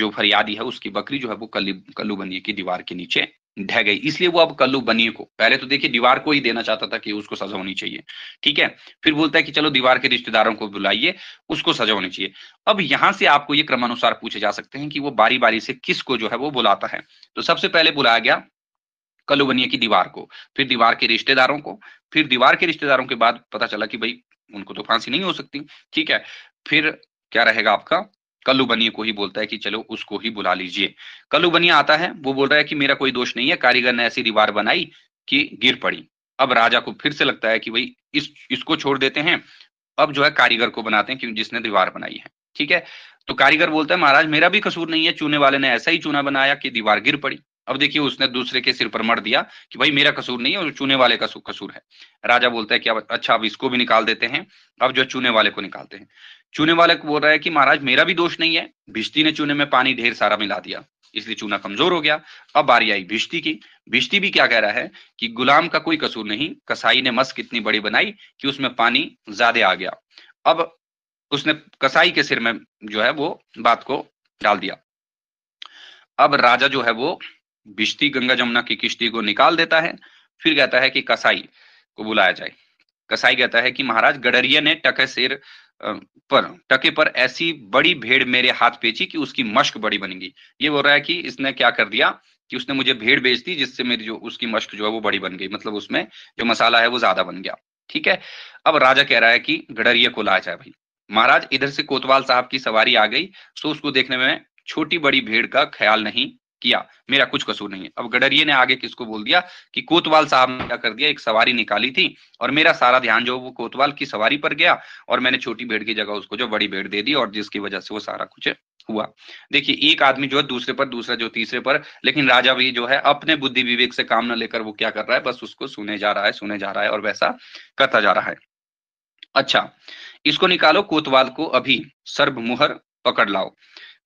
जो फरियादी है उसकी बकरी जो है वो कल्लू कल्लू बनिए की दीवार के नीचे ढह गई इसलिए वो अब कल्लू बनिए को पहले तो देखिए दीवार को ही देना चाहता था कि उसको सजा होनी चाहिए ठीक है फिर बोलता है कि चलो दीवार के रिश्तेदारों को बुलाइए उसको सजा होनी चाहिए अब यहां से आपको ये क्रमानुसार पूछे जा सकते हैं कि वो बारी बारी से किसको जो है वो बुलाता है तो सबसे पहले बुलाया गया कल्लू बनिए की दीवार को फिर दीवार के रिश्तेदारों को फिर दीवार के रिश्तेदारों के बाद पता चला कि भाई उनको तो फांसी नहीं हो सकती ठीक है फिर क्या रहेगा आपका कल्लू बनिए को ही बोलता है कि चलो उसको ही बुला लीजिए कल्लू बनिया आता है वो बोल रहा है कि मेरा कोई दोष नहीं है कारीगर ने ऐसी दीवार बनाई कि गिर पड़ी अब राजा को फिर से लगता है कि भाई इस इसको छोड़ देते हैं अब जो है कारीगर को बनाते हैं क्योंकि जिसने दीवार बनाई है ठीक है तो कारीगर बोलता है महाराज मेरा भी कसूर नहीं है चूने वाले ने ऐसा ही चूना बनाया कि दीवार गिर पड़ी अब देखिए उसने दूसरे के सिर पर मर दिया कि भाई मेरा कसूर नहीं है और चूने वाले का कसूर है राजा बोलता है कि अब अच्छा अब इसको भी निकाल देते हैं अब जो चूने वाले को निकालते हैं चूने वाले को बोल रहा है कि महाराज मेरा भी दोष नहीं है भिश्ती ने चूने में पानी ढेर सारा मिला दिया इसलिए चूना कमजोर हो गया अब बारी आई भिश्ती की भिश्ती भी क्या कह रहा है कि गुलाम का कोई कसूर नहीं कसाई ने मस्क इतनी बड़ी बनाई कि उसमें पानी ज्यादा आ गया अब उसने कसाई के सिर में जो है वो बात को डाल दिया अब राजा जो है वो भिश्ती गंगा जमुना की किश्ती को निकाल देता है फिर कहता है कि कसाई को बुलाया जाए कसाई कहता है कि महाराज गडरिया ने टके सिर पर टके पर ऐसी बड़ी भेड़ मेरे हाथ बेची कि उसकी मश्क बड़ी बनेगी ये बोल रहा है कि इसने क्या कर दिया कि उसने मुझे भेड़ बेच दी जिससे मेरी जो उसकी मश्क जो है वो बड़ी बन गई मतलब उसमें जो मसाला है वो ज्यादा बन गया ठीक है अब राजा कह रहा है कि गडरिये को लाया जाए भाई महाराज इधर से कोतवाल साहब की सवारी आ गई तो उसको देखने में छोटी बड़ी भेड़ का ख्याल नहीं किया मेरा कुछ कसूर नहीं है अब गडरिये ने आगे किसको बोल दिया कि कोतवाल साहब ने क्या कर दिया एक सवारी निकाली थी और मेरा सारा ध्यान जो वो कोतवाल की सवारी पर गया और मैंने छोटी भेड़ की जगह उसको जो बड़ी भेड़ दे दी और जिसकी वजह से वो सारा कुछ हुआ देखिए एक आदमी जो है दूसरे पर दूसरा जो तीसरे पर लेकिन राजा भी जो है अपने बुद्धि विवेक से काम न लेकर वो क्या कर रहा है बस उसको सुने जा रहा है सुने जा रहा है और वैसा करता जा रहा है अच्छा इसको निकालो कोतवाल को अभी मुहर पकड़ लाओ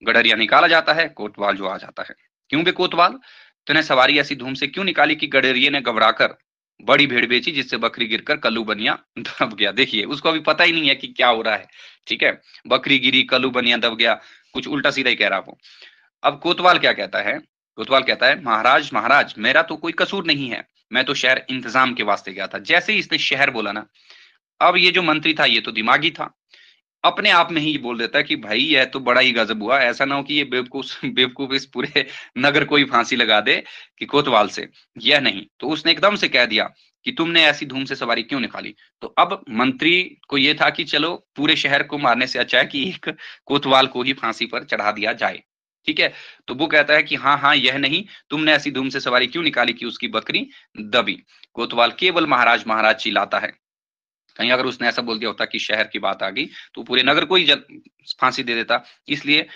गडरिया निकाला जाता है कोतवाल जो आ जाता है क्यों बे कोतवाल तुने सवारी ऐसी धूम से क्यों निकाली कि गडरिये ने घबराकर बड़ी भेड़ बेची जिससे बकरी गिरकर कल्लू बनिया दब गया देखिए उसको अभी पता ही नहीं है कि क्या हो रहा है ठीक है बकरी गिरी कल्लू बनिया दब गया कुछ उल्टा सीधा ही कह रहा वो अब कोतवाल क्या कहता है कोतवाल कहता है महाराज महाराज मेरा तो कोई कसूर नहीं है मैं तो शहर इंतजाम के वास्ते गया था जैसे ही इसने शहर बोला ना अब ये जो मंत्री था ये तो दिमागी था अपने आप में ही बोल देता है कि भाई यह तो बड़ा ही गजब हुआ ऐसा ना हो कि ये बेवकूफ *laughs* बेवकूफ इस पूरे नगर को ही फांसी लगा दे कि कोतवाल से यह नहीं तो उसने एकदम से कह दिया कि तुमने ऐसी धूम से सवारी क्यों निकाली तो अब मंत्री को यह था कि चलो पूरे शहर को मारने से अच्छा है कि एक कोतवाल को ही फांसी पर चढ़ा दिया जाए ठीक है तो वो कहता है कि हाँ हाँ यह नहीं तुमने ऐसी धूम से सवारी क्यों निकाली कि उसकी बकरी दबी कोतवाल केवल महाराज महाराज चिल्लाता है कहीं अगर उसने ऐसा बोल दिया होता कि शहर की बात आ गई तो पूरे नगर को ही फांसी दे देता इसलिए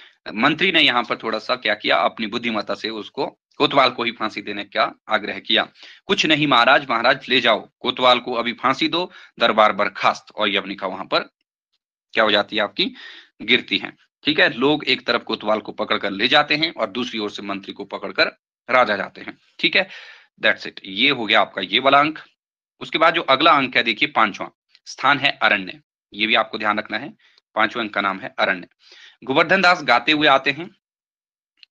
मंत्री ने यहाँ पर थोड़ा सा क्या किया अपनी बुद्धिमत्ता से उसको कोतवाल को ही फांसी देने का आग्रह किया कुछ नहीं महाराज महाराज ले जाओ कोतवाल को अभी फांसी दो दरबार बर्खास्त और यवनिका वहां पर क्या हो जाती है आपकी गिरती है ठीक है लोग एक तरफ कोतवाल को पकड़कर ले जाते हैं और दूसरी ओर से मंत्री को पकड़कर राजा जाते हैं ठीक है दैट्स इट ये हो गया आपका ये वाला अंक उसके बाद जो अगला अंक है देखिए पांचवा स्थान है अरण्य ये भी आपको ध्यान रखना है पांचवें अंक का नाम है अरण्य गोवर्धन दास गाते हुए आते हैं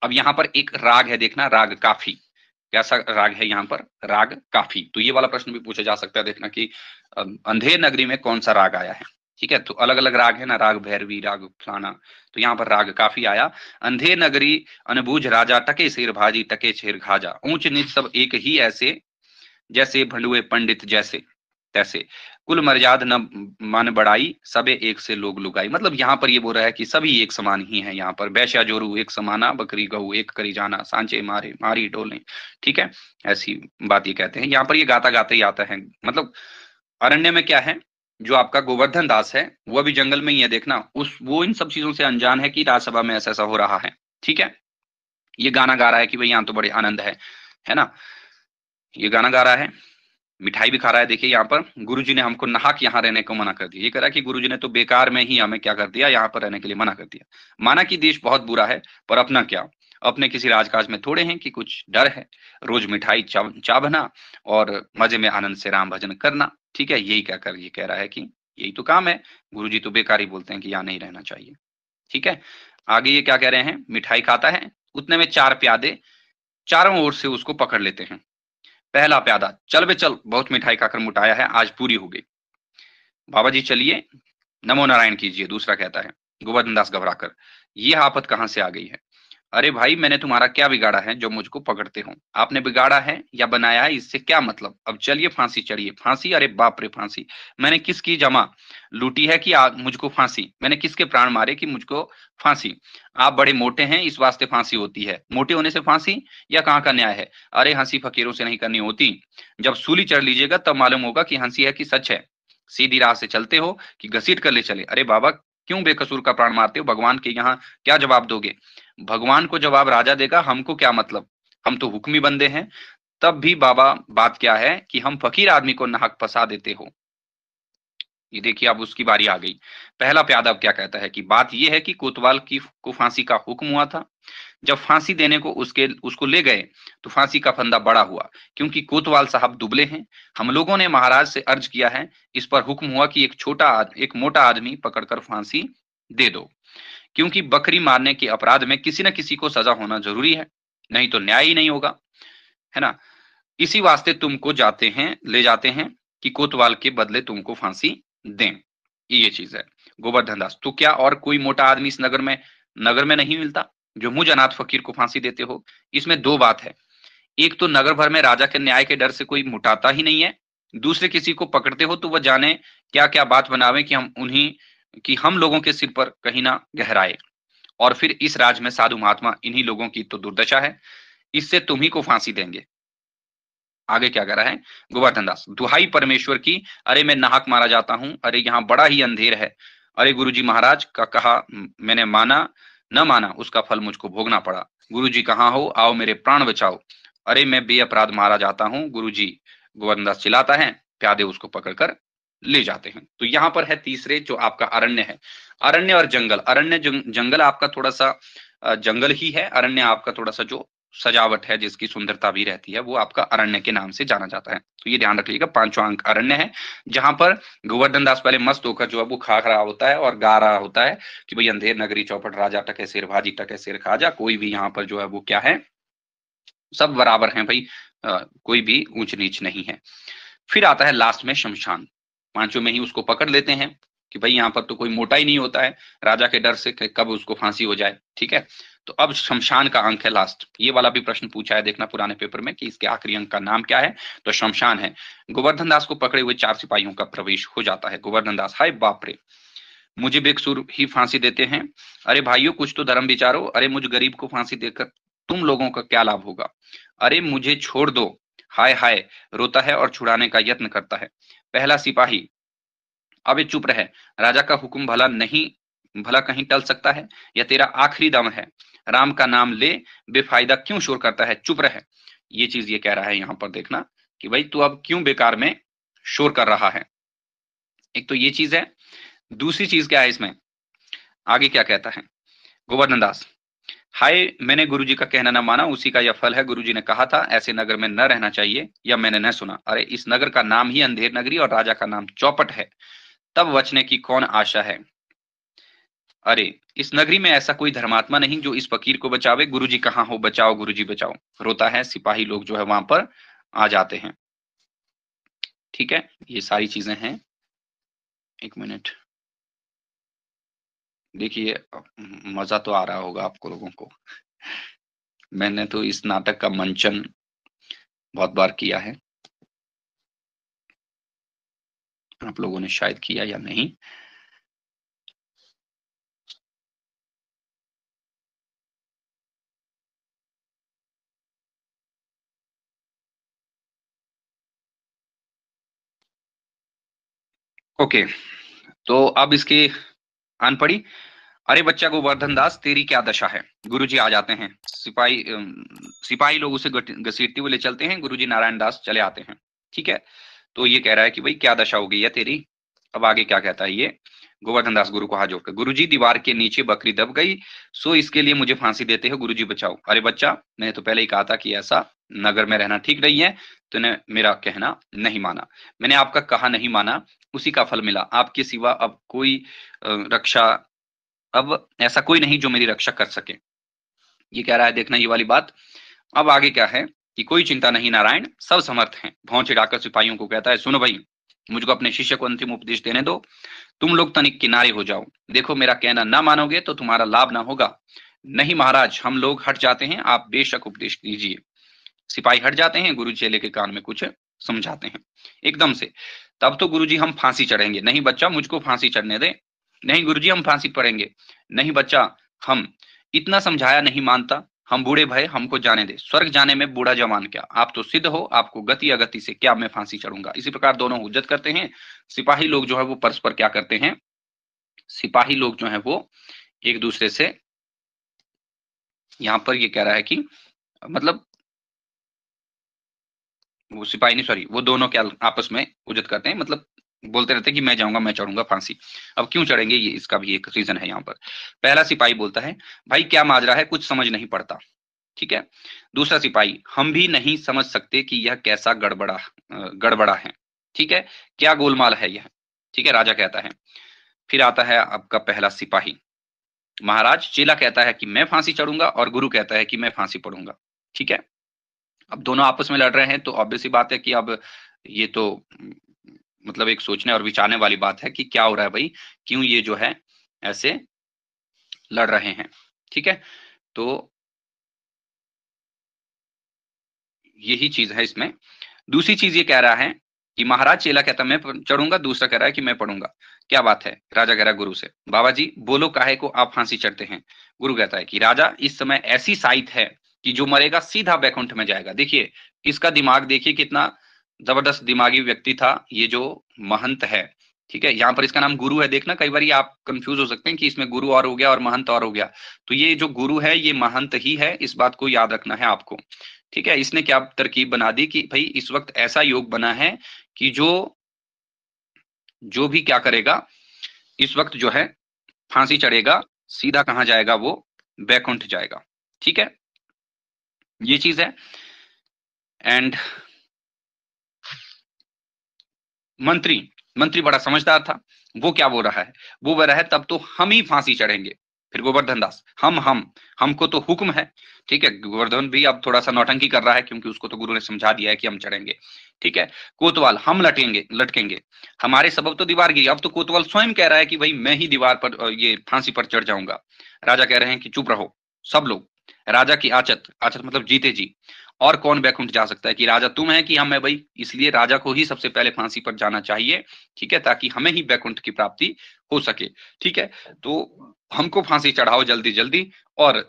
अब यहाँ पर एक राग है देखना राग काफी कैसा राग है यहाँ पर राग काफी तो ये वाला प्रश्न भी पूछा जा सकता है देखना कि अंधेर नगरी में कौन सा राग आया है ठीक है तो अलग अलग राग है ना राग भैरवी राग फलाना तो यहाँ पर राग काफी आया अंधे नगरी अनुभूज राजा टके शेर भाजी टके छेर घाजा ऊंच नीच सब एक ही ऐसे जैसे भंडुए पंडित जैसे तैसे कुल मर्याद न मन बड़ाई सबे एक से लोग लुगाई मतलब यहाँ पर ये बोल रहा है कि सभी एक समान ही है यहाँ पर बैशा जोरू एक समाना बकरी गहू एक करी जाना सांचे मारे मारी डोले ठीक है ऐसी बात ये कहते हैं यहाँ पर ये गाता गाते ही आता है मतलब अरण्य में क्या है जो आपका गोवर्धन दास है वह अभी जंगल में ही है देखना उस वो इन सब चीजों से अनजान है कि राज्यसभा में ऐसा ऐसा हो रहा है ठीक है ये गाना गा रहा है कि भाई यहाँ तो बड़े आनंद है है ना ये गाना गा रहा है मिठाई भी खा रहा है देखिए यहाँ पर गुरुजी ने हमको नहाक यहाँ रहने को मना कर दिया ये कह रहा कि गुरुजी ने तो बेकार में ही हमें क्या कर दिया यहाँ पर रहने के लिए मना कर दिया माना कि देश बहुत बुरा है पर अपना क्या अपने किसी राजकाज में थोड़े हैं कि कुछ डर है रोज मिठाई चाबना और मजे में आनंद से राम भजन करना ठीक है यही क्या कर ये कह रहा है कि यही तो काम है गुरु तो बेकार ही बोलते हैं कि यहाँ नहीं रहना चाहिए ठीक है आगे ये क्या कह रहे हैं मिठाई खाता है उतने में चार प्यादे चारों ओर से उसको पकड़ लेते हैं पहला प्यादा चल बे चल बहुत मिठाई खाकर मुटाया है आज पूरी हो गई बाबा जी चलिए नमो नारायण कीजिए दूसरा कहता है गोवर्धन दास घबराकर यह आपत कहां से आ गई है अरे भाई मैंने तुम्हारा क्या बिगाड़ा है जो मुझको पकड़ते हो आपने बिगाड़ा है या बनाया है इससे क्या मतलब अब चलिए फांसी चढ़िए फांसी अरे बाप रे फांसी मैंने किसकी जमा लूटी है कि मुझको फांसी मैंने किसके प्राण मारे कि मुझको फांसी आप बड़े मोटे हैं इस वास्ते फांसी होती है मोटे होने से फांसी या कहाँ का न्याय है अरे हंसी फकीरों से नहीं करनी होती जब सूली चढ़ लीजिएगा तब मालूम होगा कि हंसी है कि सच है सीधी राह से चलते हो कि घसीट कर ले चले अरे बाबा क्यों बेकसूर का प्राण मारते हो भगवान के यहाँ क्या जवाब दोगे भगवान को जवाब राजा देगा हमको क्या मतलब हम तो हुक्मी बंदे हैं तब भी बाबा बात क्या है कि हम फकीर आदमी को नाहक फंसा देते हो ये देखिए अब उसकी बारी आ गई पहला प्याद अब क्या कहता है कि बात यह है कि कोतवाल की को फांसी का हुक्म हुआ था जब फांसी देने को उसके उसको ले गए तो फांसी का फंदा बड़ा हुआ क्योंकि कोतवाल साहब दुबले हैं हम लोगों ने महाराज से अर्ज किया है इस पर हुक्म हुआ कि एक छोटा एक मोटा आदमी पकड़कर फांसी दे दो क्योंकि बकरी मारने के अपराध में किसी न किसी को सजा होना जरूरी है नहीं तो न्याय ही नहीं होगा है ना इसी वास्ते तुमको जाते हैं ले जाते हैं कि कोतवाल के बदले तुमको फांसी दें ये चीज है गोवर्धन दास तो क्या और कोई मोटा आदमी इस नगर में नगर में नहीं मिलता जो मुझ अनाथ फकीर को फांसी देते हो इसमें दो बात है एक तो नगर भर में राजा के न्याय के डर से कोई मुटाता ही नहीं है दूसरे किसी को पकड़ते हो तो वह जाने क्या क्या बात बनावे कि हम उन्हीं कि हम लोगों के सिर पर कहीं ना गहराए और फिर इस राज में साधु महात्मा इन्हीं लोगों की तो दुर्दशा है इससे तुम ही को फांसी देंगे आगे क्या कर रहा है गोवर्धन दास दुहाई परमेश्वर की अरे मैं नाहक मारा जाता हूं अरे यहाँ बड़ा ही अंधेर है अरे गुरुजी महाराज का कहा मैंने माना न माना उसका फल मुझको भोगना पड़ा गुरु जी कहाँ हो आओ मेरे प्राण बचाओ अरे मैं बेअपराध मारा जाता हूँ गुरु जी गोवर्धन दास चिल्लाता है प्यादे उसको पकड़कर ले जाते हैं तो यहाँ पर है तीसरे जो आपका अरण्य है अरण्य और जंगल अरण्य जंगल आपका थोड़ा सा जंगल ही है अरण्य आपका थोड़ा सा जो सजावट है जिसकी सुंदरता भी रहती है वो आपका अरण्य के नाम से जाना जाता है तो ये ध्यान रख लीजिएगा पांचवा अंक अरण्य है जहां पर गोवर्धन दास पहले मस्त होकर जो है वो खा रहा होता है और गा रहा होता है कि भाई अंधेर नगरी चौपट राजा टके सिर भाजी टके सिर खाजा कोई भी यहाँ पर जो है वो क्या है सब बराबर है भाई आ, कोई भी ऊंच नीच नहीं है फिर आता है लास्ट में शमशान पांचों में ही उसको पकड़ लेते हैं कि भाई यहाँ पर तो कोई मोटा ही नहीं होता है राजा के डर से कब उसको फांसी हो जाए ठीक है तो अब शमशान का अंक है लास्ट ये वाला भी प्रश्न पूछा है देखना पुराने पेपर में कि इसके आखिरी अंक का नाम क्या है तो शमशान है गोवर्धन दास को पकड़े हुए चार सिपाहियों का प्रवेश हो जाता है गोवर्धन दास हाय बापरे मुझे बेकसूर ही फांसी देते हैं अरे भाइयों कुछ तो धर्म विचारो अरे मुझ गरीब को फांसी देकर तुम लोगों का क्या लाभ होगा अरे मुझे छोड़ दो हाय हाय रोता है और छुड़ाने का यत्न करता है पहला सिपाही अबे चुप रहे राजा का हुक्म भला नहीं भला कहीं टल सकता है या तेरा आखिरी दम है राम का नाम ले बेफायदा क्यों शोर करता है चुप रह ये चीज ये कह रहा है यहाँ पर देखना कि भाई तू अब क्यों बेकार में शोर कर रहा है एक तो ये चीज है दूसरी चीज क्या है इसमें आगे क्या कहता है गोवर्धन दास हाय मैंने गुरुजी का कहना न माना उसी का यह फल है गुरुजी ने कहा था ऐसे नगर में न रहना चाहिए या मैंने न सुना अरे इस नगर का नाम ही अंधेर नगरी और राजा का नाम चौपट है तब बचने की कौन आशा है अरे इस नगरी में ऐसा कोई धर्मात्मा नहीं जो इस फकीर को बचावे गुरु जी कहाँ हो बचाओ गुरु जी बचाओ रोता है सिपाही लोग जो है वहां पर आ जाते हैं ठीक है ये सारी चीजें हैं एक मिनट देखिए मजा तो आ रहा होगा आपको लोगों को मैंने तो इस नाटक का मंचन बहुत बार किया है आप लोगों ने शायद किया या नहीं ओके तो अब इसकी आन पड़ी अरे बच्चा गोवर्धन दास तेरी क्या दशा है गुरुजी आ जाते हैं सिपाही सिपाही लोग उसे घसीटते हुए ले चलते हैं गुरुजी नारायण दास चले आते हैं ठीक है तो ये कह रहा है कि भाई क्या दशा हो गई है तेरी अब आगे क्या कहता है ये गोवर्धन दास गुरु को हाथ जोड़कर गुरु जी दीवार के नीचे बकरी दब गई सो इसके लिए मुझे फांसी देते हो गुरु जी बचाओ अरे बच्चा मैंने तो पहले ही कहा था कि ऐसा नगर में रहना ठीक नहीं है तो ने मेरा कहना नहीं माना मैंने आपका कहा नहीं माना उसी का फल मिला आपके सिवा अब कोई रक्षा अब ऐसा कोई नहीं जो मेरी रक्षा कर सके ये कह रहा है देखना ये वाली बात अब आगे क्या है कि कोई चिंता नहीं नारायण सब समर्थ हैं भौं चिड़ाकर सिपाहियों को कहता है सुनो भाई मुझको अपने शिष्य को अंतिम उपदेश देने दो तुम लोग तनिक किनारे हो जाओ देखो मेरा कहना ना मानोगे तो तुम्हारा लाभ ना होगा नहीं महाराज हम लोग हट जाते हैं आप बेशक उपदेश दीजिए सिपाही हट जाते हैं गुरु चेले के कान में कुछ समझाते हैं एकदम से तब तो जी हम फांसी चढ़ेंगे नहीं बच्चा मुझको फांसी चढ़ने दे नहीं जी हम फांसी पड़ेंगे नहीं बच्चा हम इतना समझाया नहीं मानता हम बूढ़े भय हमको जाने दे स्वर्ग जाने में बूढ़ा जवान क्या आप तो सिद्ध हो आपको गति अगति से क्या मैं फांसी चढ़ूंगा इसी प्रकार दोनों हुज्जत करते हैं सिपाही लोग जो है वो परस्पर क्या करते हैं सिपाही लोग जो है वो एक दूसरे से यहां पर ये कह रहा है कि मतलब वो सिपाही नहीं सॉरी वो दोनों क्या आपस में उजत करते हैं मतलब बोलते रहते कि मैं जाऊंगा मैं चढ़ूंगा फांसी अब क्यों चढ़ेंगे ये इसका भी एक रीजन है यहाँ पर पहला सिपाही बोलता है भाई क्या माजरा है कुछ समझ नहीं पड़ता ठीक है दूसरा सिपाही हम भी नहीं समझ सकते कि यह कैसा गड़बड़ा गड़बड़ा है ठीक है क्या गोलमाल है यह ठीक है राजा कहता है फिर आता है आपका पहला सिपाही महाराज चेला कहता है कि मैं फांसी चढ़ूंगा और गुरु कहता है कि मैं फांसी पढ़ूंगा ठीक है अब दोनों आपस में लड़ रहे हैं तो ऑब्वियस बात है कि अब ये तो मतलब एक सोचने और विचारने वाली बात है कि क्या हो रहा है भाई क्यों ये जो है ऐसे लड़ रहे हैं ठीक है तो यही चीज है इसमें दूसरी चीज ये कह रहा है कि महाराज चेला कहता मैं चढ़ूंगा दूसरा कह रहा है कि मैं पढ़ूंगा क्या बात है राजा कह रहा गुरु से बाबा जी बोलो काहे को आप फांसी चढ़ते हैं गुरु कहता है कि राजा इस समय ऐसी साइट है कि जो मरेगा सीधा बैकुंठ में जाएगा देखिए इसका दिमाग देखिए कितना जबरदस्त दिमागी व्यक्ति था ये जो महंत है ठीक है यहाँ पर इसका नाम गुरु है देखना कई बार आप कंफ्यूज हो सकते हैं कि इसमें गुरु और हो गया और महंत और हो गया तो ये जो गुरु है ये महंत ही है इस बात को याद रखना है आपको ठीक है इसने क्या तरकीब बना दी कि भाई इस वक्त ऐसा योग बना है कि जो जो भी क्या करेगा इस वक्त जो है फांसी चढ़ेगा सीधा कहाँ जाएगा वो बैकुंठ जाएगा ठीक है ये चीज है एंड मंत्री मंत्री बड़ा समझदार था वो क्या बोल रहा है वो बोल रहा है तब तो हम ही फांसी चढ़ेंगे फिर गोवर्धन दास हम हम हमको तो हुक्म है ठीक है गोवर्धन भी अब थोड़ा सा नौटंकी कर रहा है क्योंकि उसको तो गुरु ने समझा दिया है कि हम चढ़ेंगे ठीक है कोतवाल हम लटेंगे लटकेंगे हमारे सबब तो दीवार गिरी अब तो कोतवाल स्वयं कह रहा है कि भाई मैं ही दीवार पर ये फांसी पर चढ़ जाऊंगा राजा कह रहे हैं कि चुप रहो सब लोग राजा की आचत आचत मतलब जीते जी और कौन बैकुंठ जा सकता है कि राजा तुम है कि हम है भाई इसलिए राजा को ही सबसे पहले फांसी पर जाना चाहिए ठीक है ताकि हमें ही बैकुंठ की प्राप्ति हो सके ठीक है तो हमको फांसी चढ़ाओ जल्दी जल्दी और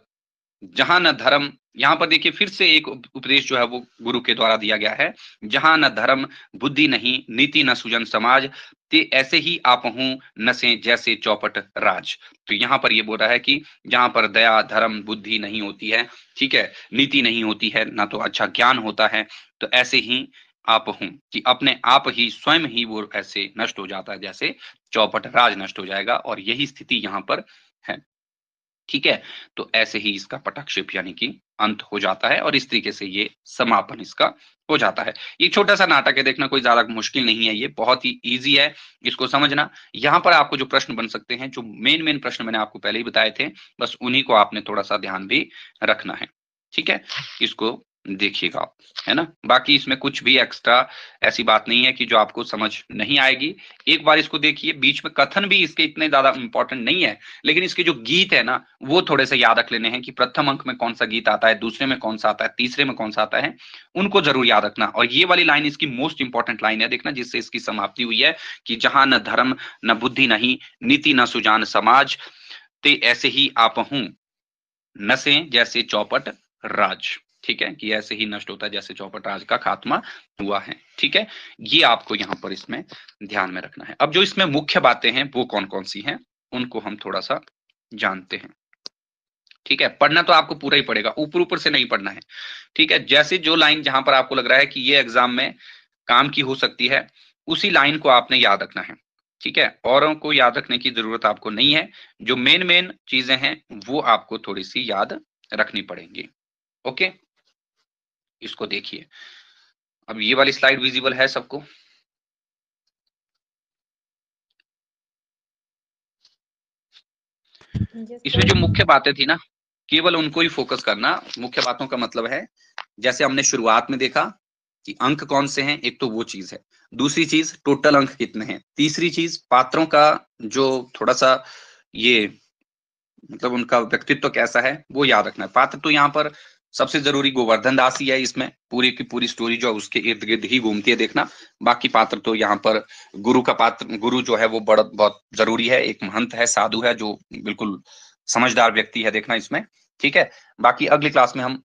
जहां न धर्म यहाँ पर देखिए फिर से एक उपदेश जो है वो गुरु के द्वारा दिया गया है जहां न धर्म बुद्धि नहीं नीति न सुजन समाज ते ऐसे ही आप हूं नसे जैसे चौपट राज तो यहाँ पर ये बोल रहा है कि जहां पर दया धर्म बुद्धि नहीं होती है ठीक है नीति नहीं होती है ना तो अच्छा ज्ञान होता है तो ऐसे ही आप हूं कि अपने आप ही स्वयं ही वो ऐसे नष्ट हो जाता है जैसे चौपट राज नष्ट हो जाएगा और यही स्थिति यहाँ पर है ठीक है तो ऐसे ही इसका पटाक्षेप यानी कि अंत हो जाता है और इस तरीके से ये समापन इसका हो जाता है ये छोटा सा नाटक है देखना कोई ज्यादा मुश्किल नहीं है ये बहुत ही इजी है इसको समझना यहाँ पर आपको जो प्रश्न बन सकते हैं जो मेन मेन प्रश्न मैंने आपको पहले ही बताए थे बस उन्हीं को आपने थोड़ा सा ध्यान भी रखना है ठीक है इसको देखिएगा है ना बाकी इसमें कुछ भी एक्स्ट्रा ऐसी बात नहीं है कि जो आपको समझ नहीं आएगी एक बार इसको देखिए बीच में कथन भी इसके इतने ज्यादा इंपॉर्टेंट नहीं है लेकिन इसके जो गीत है ना वो थोड़े से याद रख लेने हैं कि प्रथम अंक में कौन सा गीत आता है दूसरे में कौन सा आता है तीसरे में कौन सा आता है उनको जरूर याद रखना और ये वाली लाइन इसकी मोस्ट इंपॉर्टेंट लाइन है देखना जिससे इसकी समाप्ति हुई है कि जहां न धर्म न बुद्धि नहीं नीति न सुजान समाज ते ऐसे ही आप हूं नसे जैसे चौपट राज ठीक है कि ऐसे ही नष्ट होता है जैसे चौपट राज का खात्मा हुआ है ठीक है ये आपको यहाँ पर इसमें ध्यान में रखना है अब जो इसमें मुख्य बातें हैं वो कौन कौन सी हैं उनको हम थोड़ा सा जानते हैं ठीक है पढ़ना तो आपको पूरा ही पड़ेगा ऊपर ऊपर से नहीं पढ़ना है ठीक है जैसे जो लाइन जहां पर आपको लग रहा है कि ये एग्जाम में काम की हो सकती है उसी लाइन को आपने याद रखना है ठीक है औरों को याद रखने की जरूरत आपको नहीं है जो मेन मेन चीजें हैं वो आपको थोड़ी सी याद रखनी पड़ेंगी ओके इसको देखिए अब ये वाली स्लाइड विजिबल है सबको इसमें जो मुख्य बातें थी ना केवल उनको ही फोकस करना मुख्य बातों का मतलब है जैसे हमने शुरुआत में देखा कि अंक कौन से हैं एक तो वो चीज है दूसरी चीज टोटल अंक कितने हैं तीसरी चीज पात्रों का जो थोड़ा सा ये मतलब उनका व्यक्तित्व तो कैसा है वो याद रखना है पात्र तो यहाँ पर सबसे जरूरी गोवर्धन दास ही है इसमें पूरी की पूरी स्टोरी जो है उसके इर्द गिर्द ही घूमती है देखना बाकी पात्र तो यहाँ पर गुरु का पात्र गुरु जो है वो बड़ा बहुत जरूरी है एक महंत है साधु है जो बिल्कुल समझदार व्यक्ति है देखना इसमें ठीक है बाकी अगली क्लास में हम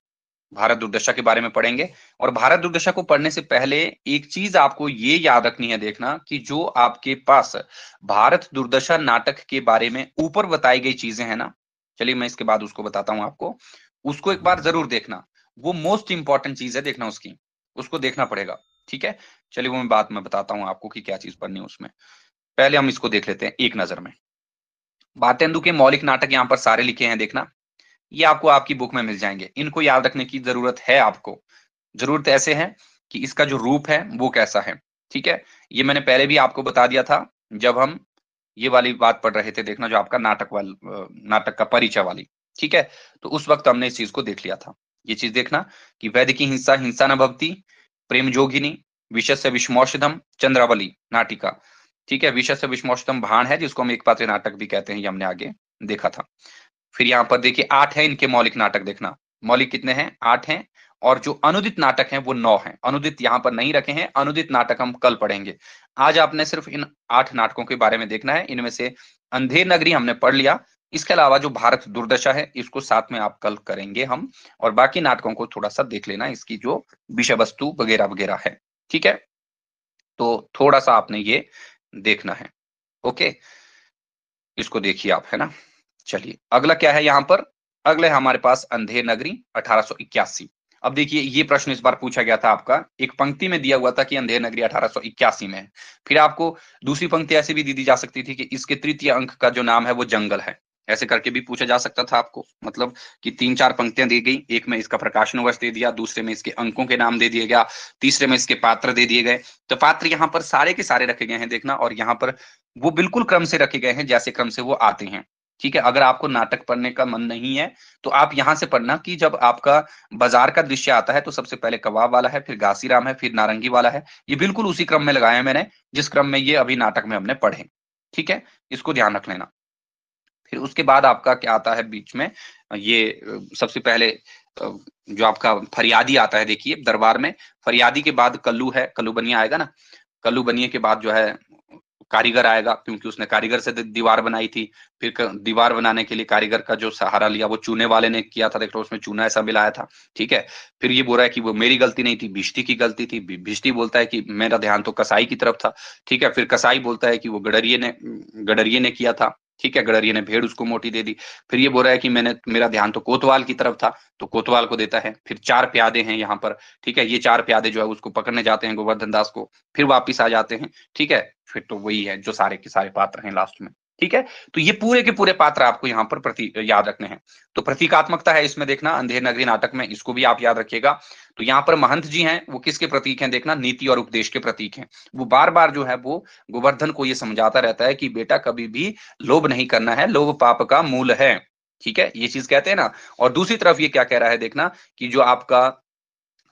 भारत दुर्दशा के बारे में पढ़ेंगे और भारत दुर्दशा को पढ़ने से पहले एक चीज आपको ये याद रखनी है देखना कि जो आपके पास भारत दुर्दशा नाटक के बारे में ऊपर बताई गई चीजें हैं ना चलिए मैं इसके बाद उसको बताता हूं आपको उसको एक बार जरूर देखना वो मोस्ट इंपॉर्टेंट चीज है देखना उसकी उसको देखना पड़ेगा ठीक है चलिए वो मैं बात में बताता हूं आपको कि क्या चीज पढ़नी है उसमें पहले हम इसको देख लेते हैं एक नजर में भारतेंदु के मौलिक नाटक यहाँ पर सारे लिखे हैं देखना ये आपको आपकी बुक में मिल जाएंगे इनको याद रखने की जरूरत है आपको जरूरत ऐसे है कि इसका जो रूप है वो कैसा है ठीक है ये मैंने पहले भी आपको बता दिया था जब हम ये वाली बात पढ़ रहे थे देखना जो आपका नाटक वाल नाटक का परिचय वाली ठीक है तो उस वक्त हमने इस चीज को देख लिया था ये चीज देखना कि वैद्य की हिंसा हिंसा न भक्ति प्रेम जोगिनी विशस्य विषमौषधम चंद्रावली नाटिका ठीक है विशस्य विषमौषधम भाण है जिसको हम एक पात्र नाटक भी कहते हैं ये हमने आगे देखा था फिर यहाँ पर देखिए आठ है इनके मौलिक नाटक देखना मौलिक कितने हैं आठ हैं और जो अनुदित नाटक हैं वो नौ हैं अनुदित यहाँ पर नहीं रखे हैं अनुदित नाटक हम कल पढ़ेंगे आज आपने सिर्फ इन आठ नाटकों के बारे में देखना है इनमें से अंधेर नगरी हमने पढ़ लिया इसके अलावा जो भारत दुर्दशा है इसको साथ में आप कल करेंगे हम और बाकी नाटकों को थोड़ा सा देख लेना इसकी जो विषय वस्तु वगैरह वगैरह है ठीक है तो थोड़ा सा आपने ये देखना है ओके इसको देखिए आप है ना चलिए अगला क्या है यहाँ पर अगला है हमारे पास अंधेर नगरी अठारह अब देखिए ये प्रश्न इस बार पूछा गया था आपका एक पंक्ति में दिया हुआ था कि अंधेर नगरी अठारह में है फिर आपको दूसरी पंक्ति ऐसे भी दी, दी जा सकती थी कि इसके तृतीय अंक का जो नाम है वो जंगल है ऐसे करके भी पूछा जा सकता था आपको मतलब कि तीन चार पंक्तियां दी गई एक में इसका प्रकाशन वर्ष दे दिया दूसरे में इसके अंकों के नाम दे दिए गया तीसरे में इसके पात्र दे दिए गए तो पात्र यहाँ पर सारे के सारे रखे गए हैं देखना और यहाँ पर वो बिल्कुल क्रम से रखे गए हैं जैसे क्रम से वो आते हैं ठीक है अगर आपको नाटक पढ़ने का मन नहीं है तो आप यहाँ से पढ़ना कि जब आपका बाजार का दृश्य आता है तो सबसे पहले कबाब वाला है फिर गासीराम है फिर नारंगी वाला है ये बिल्कुल उसी क्रम में लगाया है मैंने जिस क्रम में ये अभी नाटक में हमने पढ़े ठीक है इसको ध्यान रख लेना फिर उसके बाद आपका क्या आता है बीच में ये सबसे पहले जो आपका फरियादी आता है देखिए दरबार में फरियादी के बाद कल्लू है कल्लू बनिया आएगा ना कल्लू बनिए के बाद जो है कारीगर आएगा क्योंकि उसने कारीगर से दीवार बनाई थी फिर दीवार बनाने के लिए कारीगर का जो सहारा लिया वो चूने वाले ने किया था देख लो उसमें चूना ऐसा मिलाया था ठीक है फिर ये बोल रहा है कि वो मेरी गलती नहीं थी भिष्टी की गलती थी भिष्टी बोलता है कि मेरा ध्यान तो कसाई की तरफ था ठीक है फिर कसाई बोलता है कि वो गडरिये ने गडरिये ने किया था ठीक है गडरिया ने भेड़ उसको मोटी दे दी फिर ये बोल रहा है कि मैंने मेरा ध्यान तो कोतवाल की तरफ था तो कोतवाल को देता है फिर चार प्यादे हैं यहाँ पर ठीक है ये चार प्यादे जो है उसको पकड़ने जाते हैं गोवर्धन दास को फिर वापिस आ जाते हैं ठीक है फिर तो वही है जो सारे के सारे पात्र हैं लास्ट में ठीक है तो ये पूरे के पूरे पात्र आपको यहाँ पर प्रति याद रखने हैं तो प्रतीकात्मकता है इसमें देखना अंधेर नगरी नाटक में इसको भी आप याद रखिएगा तो यहाँ पर महंत जी हैं वो किसके प्रतीक हैं देखना नीति और उपदेश के प्रतीक हैं वो बार बार जो है वो गोवर्धन को ये समझाता रहता है कि बेटा कभी भी लोभ नहीं करना है लोभ पाप का मूल है ठीक है ये चीज कहते हैं ना और दूसरी तरफ ये क्या कह रहा है देखना कि जो आपका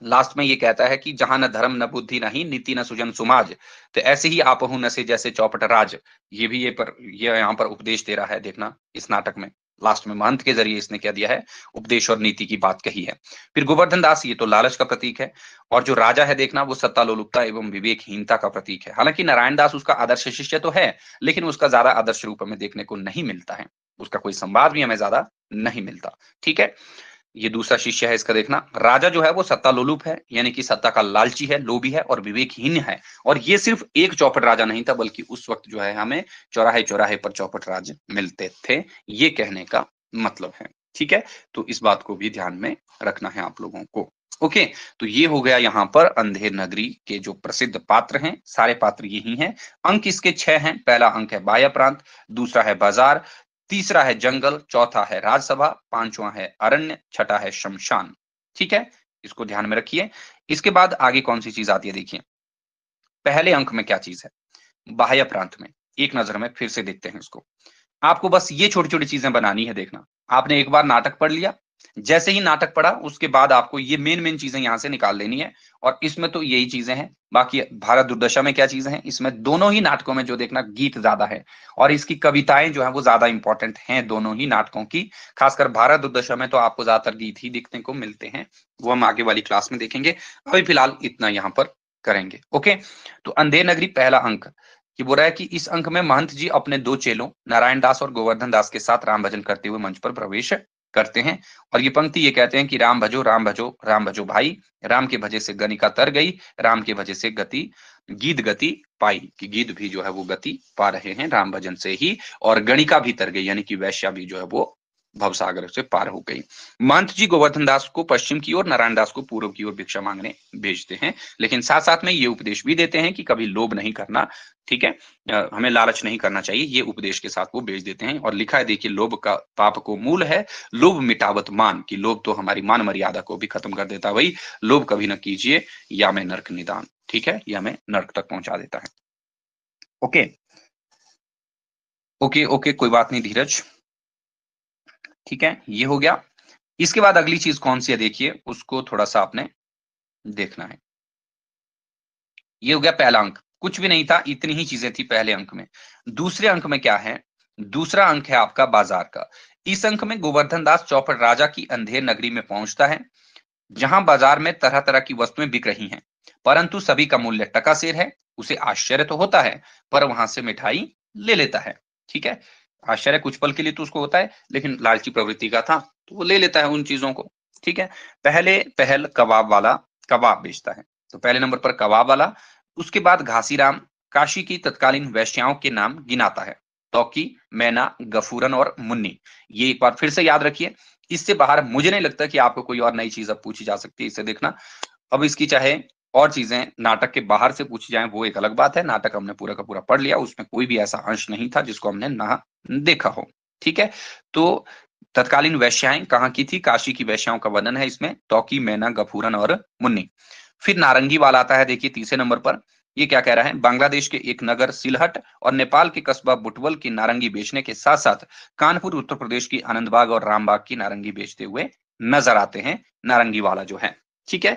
लास्ट में ये कहता है कि जहां न धर्म न बुद्धि नहीं नीति न सुजन सुमाज तो ऐसे ही आप हूं नशे जैसे चौपट राज ये भी ये पर ये यहाँ पर उपदेश दे रहा है देखना इस नाटक में लास्ट में महंत के जरिए इसने क्या दिया है उपदेश और नीति की बात कही है फिर गोवर्धन दास ये तो लालच का प्रतीक है और जो राजा है देखना वो सत्ता लोलुपता एवं विवेकहीनता का प्रतीक है हालांकि नारायण दास उसका आदर्श शिष्य तो है लेकिन उसका ज्यादा आदर्श रूप हमें देखने को नहीं मिलता है उसका कोई संवाद भी हमें ज्यादा नहीं मिलता ठीक है ये दूसरा शिष्य है इसका देखना राजा जो है वो सत्ता लोलुप है यानी कि सत्ता का लालची है लोभी है और विवेकहीन है और ये सिर्फ एक चौपट राजा नहीं था बल्कि उस वक्त जो है हमें चौराहे चौराहे पर चौपट राज मिलते थे ये कहने का मतलब है ठीक है तो इस बात को भी ध्यान में रखना है आप लोगों को ओके तो ये हो गया यहाँ पर अंधेर नगरी के जो प्रसिद्ध पात्र हैं सारे पात्र यही हैं अंक इसके छह हैं पहला अंक है बाया प्रांत दूसरा है बाजार तीसरा है जंगल चौथा है राज्यसभा पांचवा है अरण्य छठा है शमशान ठीक है इसको ध्यान में रखिए इसके बाद आगे कौन सी चीज आती है देखिए पहले अंक में क्या चीज है बाह्य प्रांत में एक नजर में फिर से देखते हैं इसको आपको बस ये छोटी छोटी चीजें बनानी है देखना आपने एक बार नाटक पढ़ लिया जैसे ही नाटक पढ़ा उसके बाद आपको ये मेन मेन चीजें यहां से निकाल लेनी है और इसमें तो यही चीजें हैं बाकी भारत दुर्दशा में क्या चीजें हैं इसमें दोनों ही नाटकों में जो देखना गीत ज्यादा है और इसकी कविताएं जो है वो ज्यादा इंपॉर्टेंट हैं दोनों ही नाटकों की खासकर भारत दुर्दशा में तो आपको ज्यादातर गीत ही देखने को मिलते हैं वो हम आगे वाली क्लास में देखेंगे अभी फिलहाल इतना यहाँ पर करेंगे ओके तो अंधे नगरी पहला अंक ये बोल रहा है कि इस अंक में महंत जी अपने दो चेलों नारायण दास और गोवर्धन दास के साथ राम भजन करते हुए मंच पर प्रवेश करते हैं और ये पंक्ति ये कहते हैं कि राम भजो राम भजो राम भजो भाई राम के भजे से गणिका तर गई राम के भजे से गति गीत गति पाई कि गीत भी जो है वो गति पा रहे हैं राम भजन से ही और गणिका भी तर गई यानी कि वैश्या भी जो है वो भवसागर से पार हो गई मंत जी गोवर्धन दास को पश्चिम की ओर नारायण दास को पूर्व की ओर भिक्षा मांगने भेजते हैं लेकिन साथ साथ में ये उपदेश भी देते हैं कि कभी लोभ नहीं करना ठीक है हमें लालच नहीं करना चाहिए ये उपदेश के साथ वो भेज देते हैं और लिखा है देखिए लोभ का पाप को मूल है लोभ मिटावत मान कि लोभ तो हमारी मान मर्यादा को भी खत्म कर देता भाई लोभ कभी ना कीजिए या मैं नर्क निदान ठीक है या मैं नर्क तक पहुंचा देता है ओके ओके ओके कोई बात नहीं धीरज ठीक है ये हो गया इसके बाद अगली चीज कौन सी है देखिए उसको थोड़ा सा आपने देखना है ये हो गया पहला अंक कुछ भी नहीं था इतनी ही चीजें थी पहले अंक में दूसरे अंक में क्या है दूसरा अंक है आपका बाजार का इस अंक में गोवर्धन दास चौपड़ राजा की अंधेर नगरी में पहुंचता है जहां बाजार में तरह तरह की वस्तुएं बिक रही हैं परंतु सभी का मूल्य टका है उसे आश्चर्य तो होता है पर वहां से मिठाई ले लेता है ठीक है आश्चर्य कुछ पल के लिए तो उसको होता है लेकिन लालची प्रवृत्ति का था तो वो ले लेता है उन चीजों को ठीक है पहले पहल कबाब वाला कबाब बेचता है तो पहले नंबर पर कबाब वाला उसके बाद घासीराम काशी की तत्कालीन वैश्याओं के नाम गिनाता है तौकी मैना गफूरन और मुन्नी ये एक बार फिर से याद रखिए इससे बाहर मुझे नहीं लगता कि आपको कोई और नई चीज अब पूछी जा सकती है इसे देखना अब इसकी चाहे और चीजें नाटक के बाहर से पूछी जाए वो एक अलग बात है नाटक हमने पूरा का पूरा पढ़ लिया उसमें कोई भी ऐसा अंश नहीं था जिसको हमने ना देखा हो ठीक है तो तत्कालीन वैश्याएं कहाँ की थी काशी की वैश्याओं का वर्णन है इसमें तोकी मैना गफूरन और मुन्नी फिर नारंगी वाला आता है देखिए तीसरे नंबर पर ये क्या कह रहा है बांग्लादेश के एक नगर सिलहट और नेपाल के कस्बा बुटवल की नारंगी बेचने के साथ साथ कानपुर उत्तर प्रदेश की आनंदबाग और रामबाग की नारंगी बेचते हुए नजर आते हैं नारंगी वाला जो है ठीक है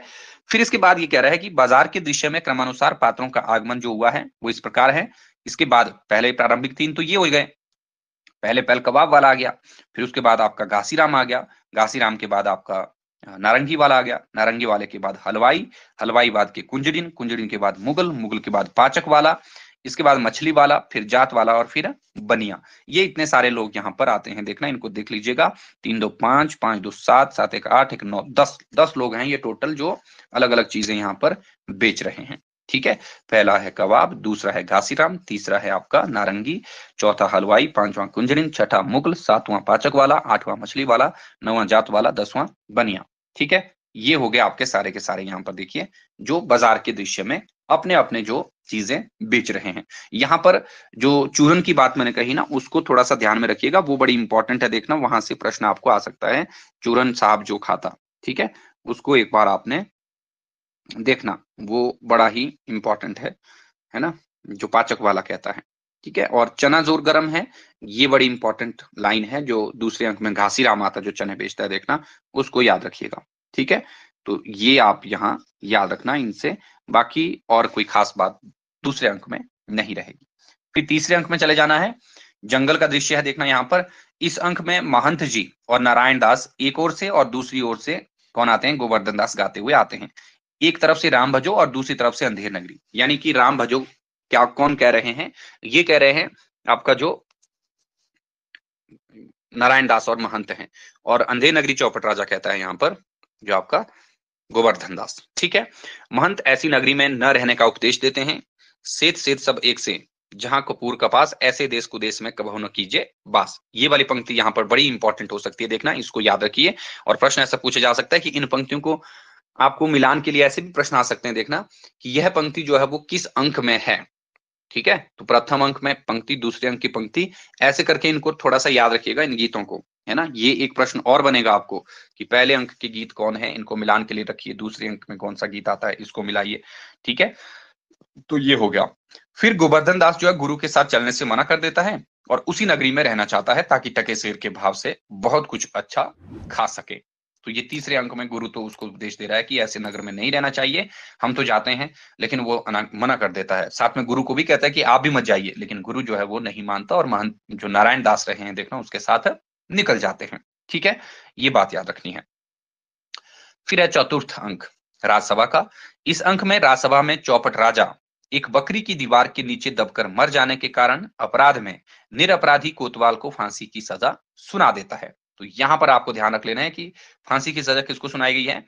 फिर इसके बाद ये कह रहा है कि बाजार के दृश्य में क्रमानुसार पात्रों का आगमन जो हुआ है वो इस प्रकार है इसके बाद पहले प्रारंभिक तीन तो ये हो गए पहले पहल कबाब वाला आ गया फिर उसके बाद आपका घासीराम आ गया घासीराम के बाद आपका नारंगी वाला आ गया नारंगी वाले के बाद हलवाई हलवाई बाद के कुंजरिन कुंजरिन के बाद मुगल मुगल के बाद पाचक वाला इसके बाद मछली वाला फिर जात वाला और फिर बनिया ये इतने सारे लोग यहाँ पर आते हैं देखना इनको देख लीजिएगा तीन दो पांच पांच दो सात सात एक आठ एक नौ दस दस लोग हैं ये टोटल जो अलग अलग चीजें यहाँ पर बेच रहे हैं ठीक है पहला है कबाब दूसरा है घासीराम तीसरा है आपका नारंगी चौथा हलवाई पांचवा कुंजरिन छठा मुगल सातवां पाचक वाला आठवां मछली वाला नवा जात वाला दसवां बनिया ठीक है ये हो गया आपके सारे के सारे यहाँ पर देखिए जो बाजार के दृश्य में अपने अपने जो चीजें बेच रहे हैं यहाँ पर जो चूरन की बात मैंने कही ना उसको थोड़ा सा ध्यान में रखिएगा वो बड़ी इंपॉर्टेंट है देखना वहां से प्रश्न आपको आ सकता है चूरन साहब जो खाता ठीक है उसको एक बार आपने देखना वो बड़ा ही इंपॉर्टेंट है है ना जो पाचक वाला कहता है ठीक है और चना जोर गर्म है ये बड़ी इंपॉर्टेंट लाइन है जो दूसरे अंक में घासी राम आता जो चने बेचता है देखना उसको याद रखिएगा ठीक है तो ये आप यहाँ याद रखना इनसे बाकी और कोई खास बात दूसरे अंक में नहीं रहेगी फिर तीसरे अंक में चले जाना है जंगल का दृश्य है देखना यहाँ पर इस अंक में महंत जी और नारायण दास एक ओर से और दूसरी ओर से कौन आते हैं गोवर्धन दास गाते हुए आते हैं एक तरफ से राम भजो और दूसरी तरफ से अंधेर नगरी यानी कि राम भजो क्या कौन कह रहे हैं ये कह रहे हैं आपका जो नारायण दास और महंत हैं और अंधेर नगरी चौपट राजा कहता है यहाँ पर जो आपका गोवर्धन दास ठीक है महंत ऐसी नगरी में न रहने का उपदेश देते हैं सेत सेत सब एक से जहां कपूर का पास ऐसे देश को देश में कभव न कीजिए बास ये वाली पंक्ति यहाँ पर बड़ी इंपॉर्टेंट हो सकती है देखना इसको याद रखिए और प्रश्न ऐसा पूछा जा सकता है कि इन पंक्तियों को आपको मिलान के लिए ऐसे भी प्रश्न आ सकते हैं देखना कि यह पंक्ति जो है वो किस अंक में है ठीक है तो प्रथम अंक में पंक्ति दूसरे अंक की पंक्ति ऐसे करके इनको थोड़ा सा याद रखिएगा इन गीतों को है ना ये एक प्रश्न और बनेगा आपको कि पहले अंक के गीत कौन है इनको मिलान के लिए रखिए दूसरे अंक में कौन सा गीत आता है इसको मिलाइए ठीक है तो ये हो गया फिर गोवर्धन दास जो है गुरु के साथ चलने से मना कर देता है और उसी नगरी में रहना चाहता है ताकि टके शेर के भाव से बहुत कुछ अच्छा खा सके तो ये तीसरे अंक में गुरु तो उसको उपदेश दे रहा है कि ऐसे नगर में नहीं रहना चाहिए हम तो जाते हैं लेकिन वो मना कर देता है साथ में गुरु को भी कहता है कि आप भी मत जाइए लेकिन गुरु जो है वो नहीं मानता और महंत जो नारायण दास रहे हैं देखना उसके साथ निकल जाते हैं ठीक है ये बात याद रखनी है फिर है चतुर्थ अंक राजसभा का इस अंक में राजसभा में चौपट राजा एक बकरी की दीवार के नीचे दबकर मर जाने के कारण अपराध में निरअपराधी कोतवाल को फांसी की सजा सुना देता है तो यहां पर आपको ध्यान रख लेना है कि फांसी की सजा किसको सुनाई गई है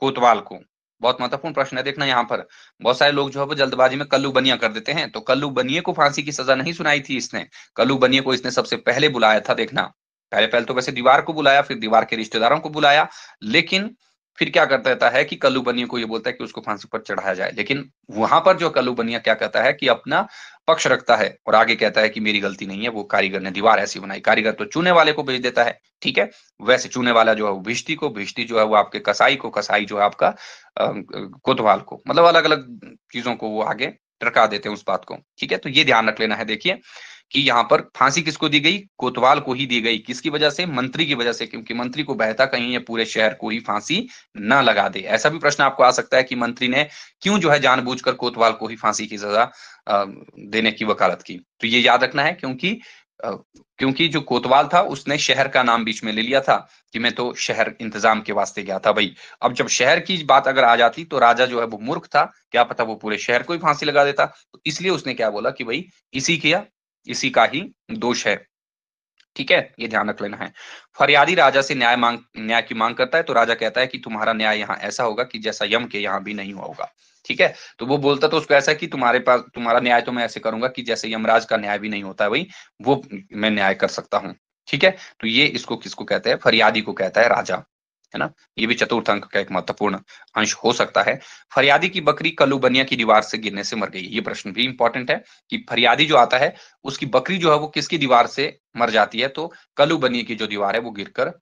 कोतवाल को बहुत महत्वपूर्ण प्रश्न है देखना यहाँ पर बहुत सारे लोग जो है वो जल्दबाजी में कल्लू बनिया कर देते हैं तो कल्लू बनिए को फांसी की सजा नहीं सुनाई थी इसने कल्लू बनिए को इसने सबसे पहले बुलाया था देखना पहले पहले तो वैसे दीवार को बुलाया फिर दीवार के रिश्तेदारों को बुलाया लेकिन फिर क्या करता रहता है कि कल्लू बनिया को ये बोलता है कि उसको फांसी पर चढ़ाया जाए लेकिन वहां पर जो कल्लू बनिया क्या कहता है कि अपना पक्ष रखता है और आगे कहता है कि मेरी गलती नहीं है वो कारीगर ने दीवार ऐसी बनाई कारीगर तो चूने वाले को भेज देता है ठीक है वैसे चूने वाला जो है वो भिश्ती को भिश्ती जो है वो आपके कसाई को कसाई जो है आपका कोतवाल को मतलब अलग अलग चीजों को वो आगे टरका देते हैं उस बात को ठीक है तो ये ध्यान रख लेना है देखिए कि यहाँ पर फांसी किसको दी गई कोतवाल को ही दी गई किसकी वजह से मंत्री की वजह से क्योंकि मंत्री को बहता कहीं या पूरे शहर को ही फांसी ना लगा दे ऐसा भी प्रश्न आपको आ सकता है कि मंत्री ने क्यों जो है जानबूझकर कोतवाल को ही फांसी की सजा देने की वकालत की तो ये याद रखना है क्योंकि क्योंकि जो कोतवाल था उसने शहर का नाम बीच में ले लिया था कि मैं तो शहर इंतजाम के वास्ते गया था भाई अब जब शहर की बात अगर आ जाती तो राजा जो है वो मूर्ख था क्या पता वो पूरे शहर को ही फांसी लगा देता तो इसलिए उसने क्या बोला कि भाई इसी किया इसी का ही दोष है ठीक है ये ध्यान रख लेना है फरियादी राजा से न्याय मांग न्याय की मांग करता है तो राजा कहता है कि तुम्हारा न्याय यहाँ ऐसा होगा कि जैसा यम के यहाँ भी नहीं हुआ होगा ठीक है तो वो बोलता तो उसको ऐसा कि तुम्हारे पास तुम्हारा न्याय तो मैं ऐसे करूंगा कि जैसे यमराज का न्याय भी नहीं होता है वही वो मैं न्याय कर सकता हूँ ठीक है तो ये इसको किसको कहते हैं फरियादी को कहता है राजा है ना ये भी चतुर्थ अंक का एक महत्वपूर्ण अंश हो सकता है फरियादी की बकरी बनिया की दीवार से गिरने से मर गई ये प्रश्न भी इंपॉर्टेंट है कि फरियादी जो आता है उसकी बकरी जो है वो किसकी दीवार से मर जाती है तो बनिया की जो दीवार है वो गिरकर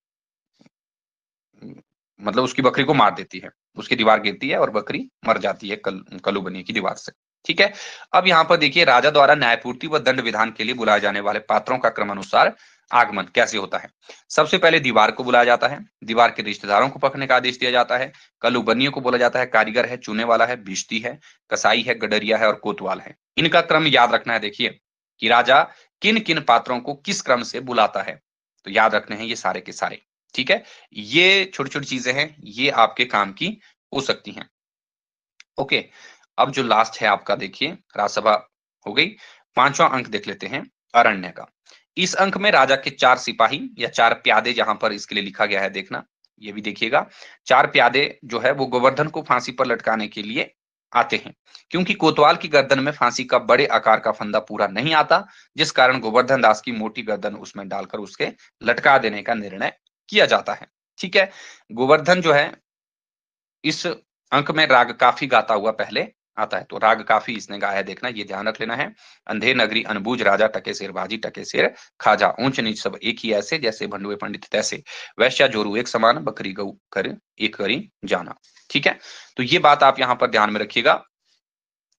मतलब उसकी बकरी को मार देती है उसकी दीवार गिरती है और बकरी मर जाती है कल कलुबनिया की दीवार से ठीक है अब यहाँ पर देखिए राजा द्वारा न्यायपूर्ति व दंड विधान के लिए बुलाए जाने वाले पात्रों का क्रम अनुसार आगमन कैसे होता है सबसे पहले दीवार को बुलाया जाता है दीवार के रिश्तेदारों को पकड़ने का आदेश दिया जाता है कलुबनियों को बोला जाता है कारीगर है चूने वाला है भिश्ती है कसाई है गडरिया है और कोतवाल है इनका क्रम याद रखना है देखिए कि राजा किन किन पात्रों को किस क्रम से बुलाता है तो याद रखने हैं ये सारे के सारे ठीक है ये छोटी छोटी चीजें हैं ये आपके काम की हो सकती हैं ओके अब जो लास्ट है आपका देखिए राज्यसभा हो गई पांचवा अंक देख लेते हैं अरण्य का इस अंक में राजा के चार सिपाही या चार प्यादे जहां पर इसके लिए लिखा गया है देखना ये भी देखिएगा चार प्यादे जो है वो गोवर्धन को फांसी पर लटकाने के लिए आते हैं क्योंकि कोतवाल की गर्दन में फांसी का बड़े आकार का फंदा पूरा नहीं आता जिस कारण गोवर्धन दास की मोटी गर्दन उसमें डालकर उसके लटका देने का निर्णय किया जाता है ठीक है गोवर्धन जो है इस अंक में राग काफी गाता हुआ पहले आता है तो राग काफी इसने गाया है देखना ये ध्यान रख लेना है अंधे नगरी अनबूज राजा टके सिर बाजी टके सिर खाजा ऊंच नीच सब एक ही ऐसे जैसे भंडुए पंडित तैसे वैश्या जोरू एक समान बकरी गऊ कर एक करी जाना ठीक है तो ये बात आप यहाँ पर ध्यान में रखिएगा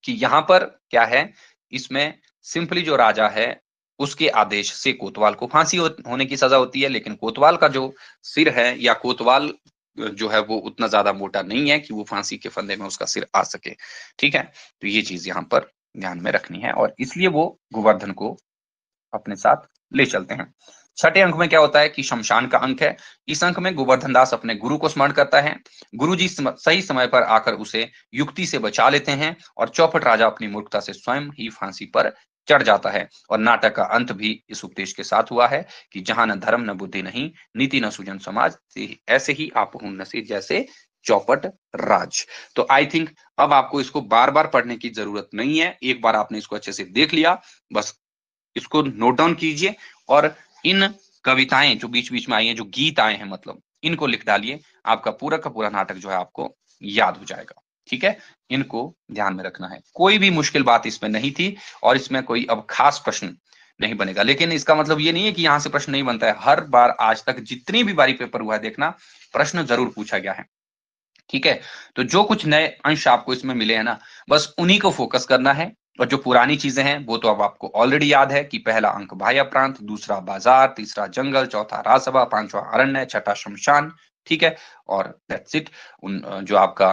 कि यहाँ पर क्या है इसमें सिंपली जो राजा है उसके आदेश से कोतवाल को फांसी होने की सजा होती है लेकिन कोतवाल का जो सिर है या कोतवाल जो है वो उतना ज्यादा मोटा नहीं है कि वो फांसी के फंदे में उसका सिर आ सके ठीक है तो ये चीज यहाँ पर ध्यान में रखनी है और इसलिए वो गोवर्धन को अपने साथ ले चलते हैं छठे अंक में क्या होता है कि शमशान का अंक है इस अंक में गोवर्धन दास अपने गुरु को स्मरण करता है गुरु जी सम, सही समय पर आकर उसे युक्ति से बचा लेते हैं और चौपट राजा अपनी मूर्खता से स्वयं ही फांसी पर चढ़ जाता है और नाटक का अंत भी इस उपदेश के साथ हुआ है कि जहां न धर्म न बुद्धि नहीं नीति न सुजन समाज ऐसे ही आप हूं नसीर जैसे चौपट राज तो आई थिंक अब आपको इसको बार बार पढ़ने की जरूरत नहीं है एक बार आपने इसको अच्छे से देख लिया बस इसको नोट डाउन कीजिए और इन कविताएं जो बीच बीच में आई हैं जो गीत आए हैं मतलब इनको लिख डालिए आपका पूरा का पूरा नाटक जो है आपको याद हो जाएगा ठीक है इनको ध्यान में रखना है कोई भी मुश्किल बात इसमें नहीं थी और इसमें कोई अब खास प्रश्न नहीं बनेगा लेकिन इसका मतलब ये नहीं है कि यहां से प्रश्न नहीं बनता है हर बार आज तक जितनी भी बारी पेपर हुआ है देखना प्रश्न जरूर पूछा गया है ठीक है तो जो कुछ नए अंश आपको इसमें मिले हैं ना बस उन्हीं को फोकस करना है और जो पुरानी चीजें हैं वो तो अब आपको ऑलरेडी याद है कि पहला अंक भाया प्रांत दूसरा बाजार तीसरा जंगल चौथा राजसभा पांचवा अरण्य छठा शमशान ठीक है और दैट्स इट उन जो आपका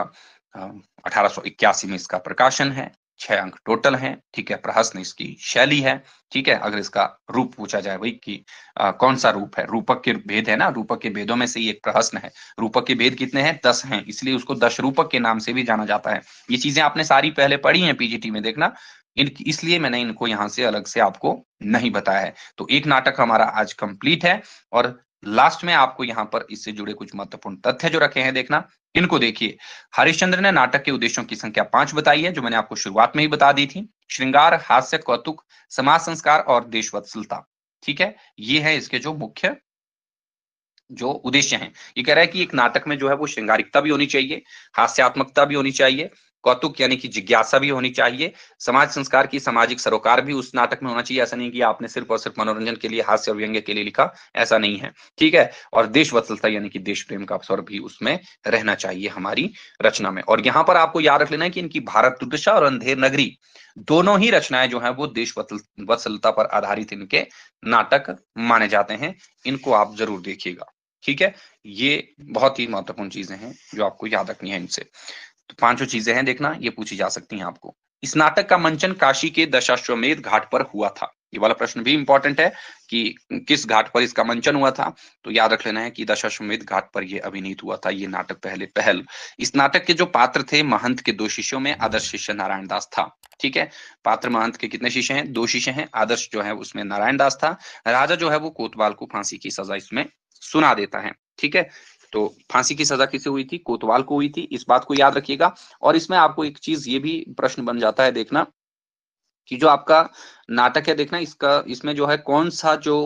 अठारह में इसका प्रकाशन है छह अंक टोटल हैं ठीक है प्रहसन इसकी शैली है ठीक है अगर इसका रूप पूछा जाए भाई कि आ, कौन सा रूप है रूपक के भेद है ना रूपक के भेदों में से ही एक प्रहसन है रूपक के भेद कितने हैं दस हैं इसलिए उसको दश रूपक के नाम से भी जाना जाता है ये चीजें आपने सारी पहले पढ़ी हैं पीजीटी में देखना इन इसलिए मैंने इनको यहाँ से अलग से आपको नहीं बताया है तो एक नाटक हमारा आज कंप्लीट है और लास्ट में आपको यहाँ पर इससे जुड़े कुछ महत्वपूर्ण तथ्य जो रखे हैं देखना इनको देखिए हरिश्चंद्र ने नाटक के उद्देश्यों की संख्या पांच बताई है जो मैंने आपको शुरुआत में ही बता दी थी श्रृंगार हास्य कौतुक समाज संस्कार और देशवत्सलता ठीक है ये है इसके जो मुख्य जो उद्देश्य हैं ये कह रहा है कि एक नाटक में जो है वो श्रृंगारिकता भी होनी चाहिए हास्यात्मकता भी होनी चाहिए कौतुक यानी कि जिज्ञासा भी होनी चाहिए समाज संस्कार की सामाजिक सरोकार भी उस नाटक में होना चाहिए ऐसा नहीं कि आपने सिर्फ और सिर्फ मनोरंजन के लिए हास्य और व्यंग्य के लिए लिखा ऐसा नहीं है ठीक है और देश वत्सलता यानी कि देश प्रेम का अवसर भी उसमें रहना चाहिए हमारी रचना में और यहाँ पर आपको याद रख लेना है कि इनकी भारत दुर्दशा और अंधेर नगरी दोनों ही रचनाएं जो है वो देश वत्सलता पर आधारित इनके नाटक माने जाते हैं इनको आप जरूर देखिएगा ठीक है ये बहुत ही महत्वपूर्ण चीजें हैं जो आपको याद रखनी है इनसे तो पांचों चीजें हैं देखना ये पूछी जा सकती हैं आपको इस नाटक का मंचन काशी के दशाश्वमेध घाट पर हुआ था ये वाला प्रश्न भी इंपॉर्टेंट है कि किस घाट पर इसका मंचन हुआ था तो याद रख लेना है कि दशाश्वमेध घाट पर यह अभिनीत हुआ था ये नाटक पहले पहल इस नाटक के जो पात्र थे महंत के दो शिष्यों में आदर्श शिष्य नारायण दास था ठीक है पात्र महंत के कितने शिष्य हैं दो शिष्य हैं आदर्श जो है उसमें नारायण दास था राजा जो है वो कोतवाल को फांसी की सजा इसमें सुना देता है ठीक है तो फांसी की सजा किसे हुई थी कोतवाल को हुई थी इस बात को याद रखिएगा और इसमें आपको एक चीज ये भी प्रश्न बन जाता है देखना कि जो आपका नाटक है देखना इसका इसमें जो है कौन सा जो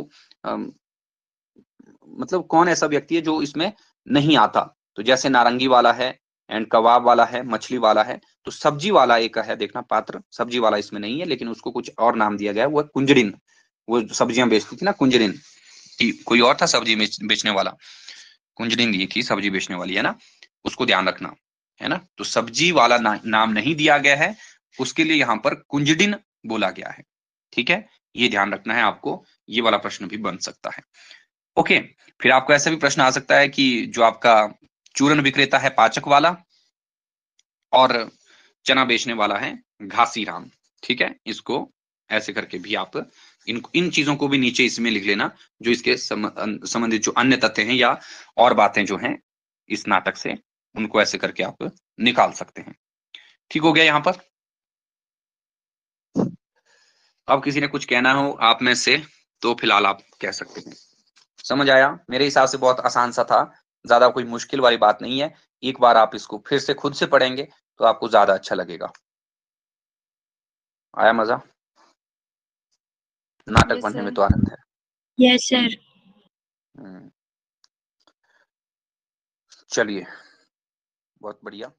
आ, मतलब कौन ऐसा व्यक्ति है जो इसमें नहीं आता तो जैसे नारंगी वाला है एंड कबाब वाला है मछली वाला है तो सब्जी वाला एक है देखना पात्र सब्जी वाला इसमें नहीं है लेकिन उसको कुछ और नाम दिया गया वो है कुंजरिन वो सब्जियां बेचती थी ना कुंजरिन कोई और था सब्जी बेचने वाला कुंजलिन दी थी सब्जी बेचने वाली है ना उसको ध्यान रखना है ना तो सब्जी वाला ना, नाम नहीं दिया गया है उसके लिए यहाँ पर कुंजडिन बोला गया है ठीक है ये ध्यान रखना है आपको ये वाला प्रश्न भी बन सकता है ओके फिर आपको ऐसा भी प्रश्न आ सकता है कि जो आपका चूरन विक्रेता है पाचक वाला और चना बेचने वाला है घासी ठीक है इसको ऐसे करके भी आप इन इन चीजों को भी नीचे इसमें लिख लेना जो इसके अं, संबंधित जो अन्य तथ्य हैं या और बातें जो हैं इस नाटक से उनको ऐसे करके आप निकाल सकते हैं ठीक हो गया यहाँ पर अब किसी ने कुछ कहना हो आप में से तो फिलहाल आप कह सकते हैं समझ आया मेरे हिसाब से बहुत आसान सा था ज्यादा कोई मुश्किल वाली बात नहीं है एक बार आप इसको फिर से खुद से पढ़ेंगे तो आपको ज्यादा अच्छा लगेगा आया मजा नाटक yes, बनने में तो आनंद है यस सर हम्म। चलिए बहुत बढ़िया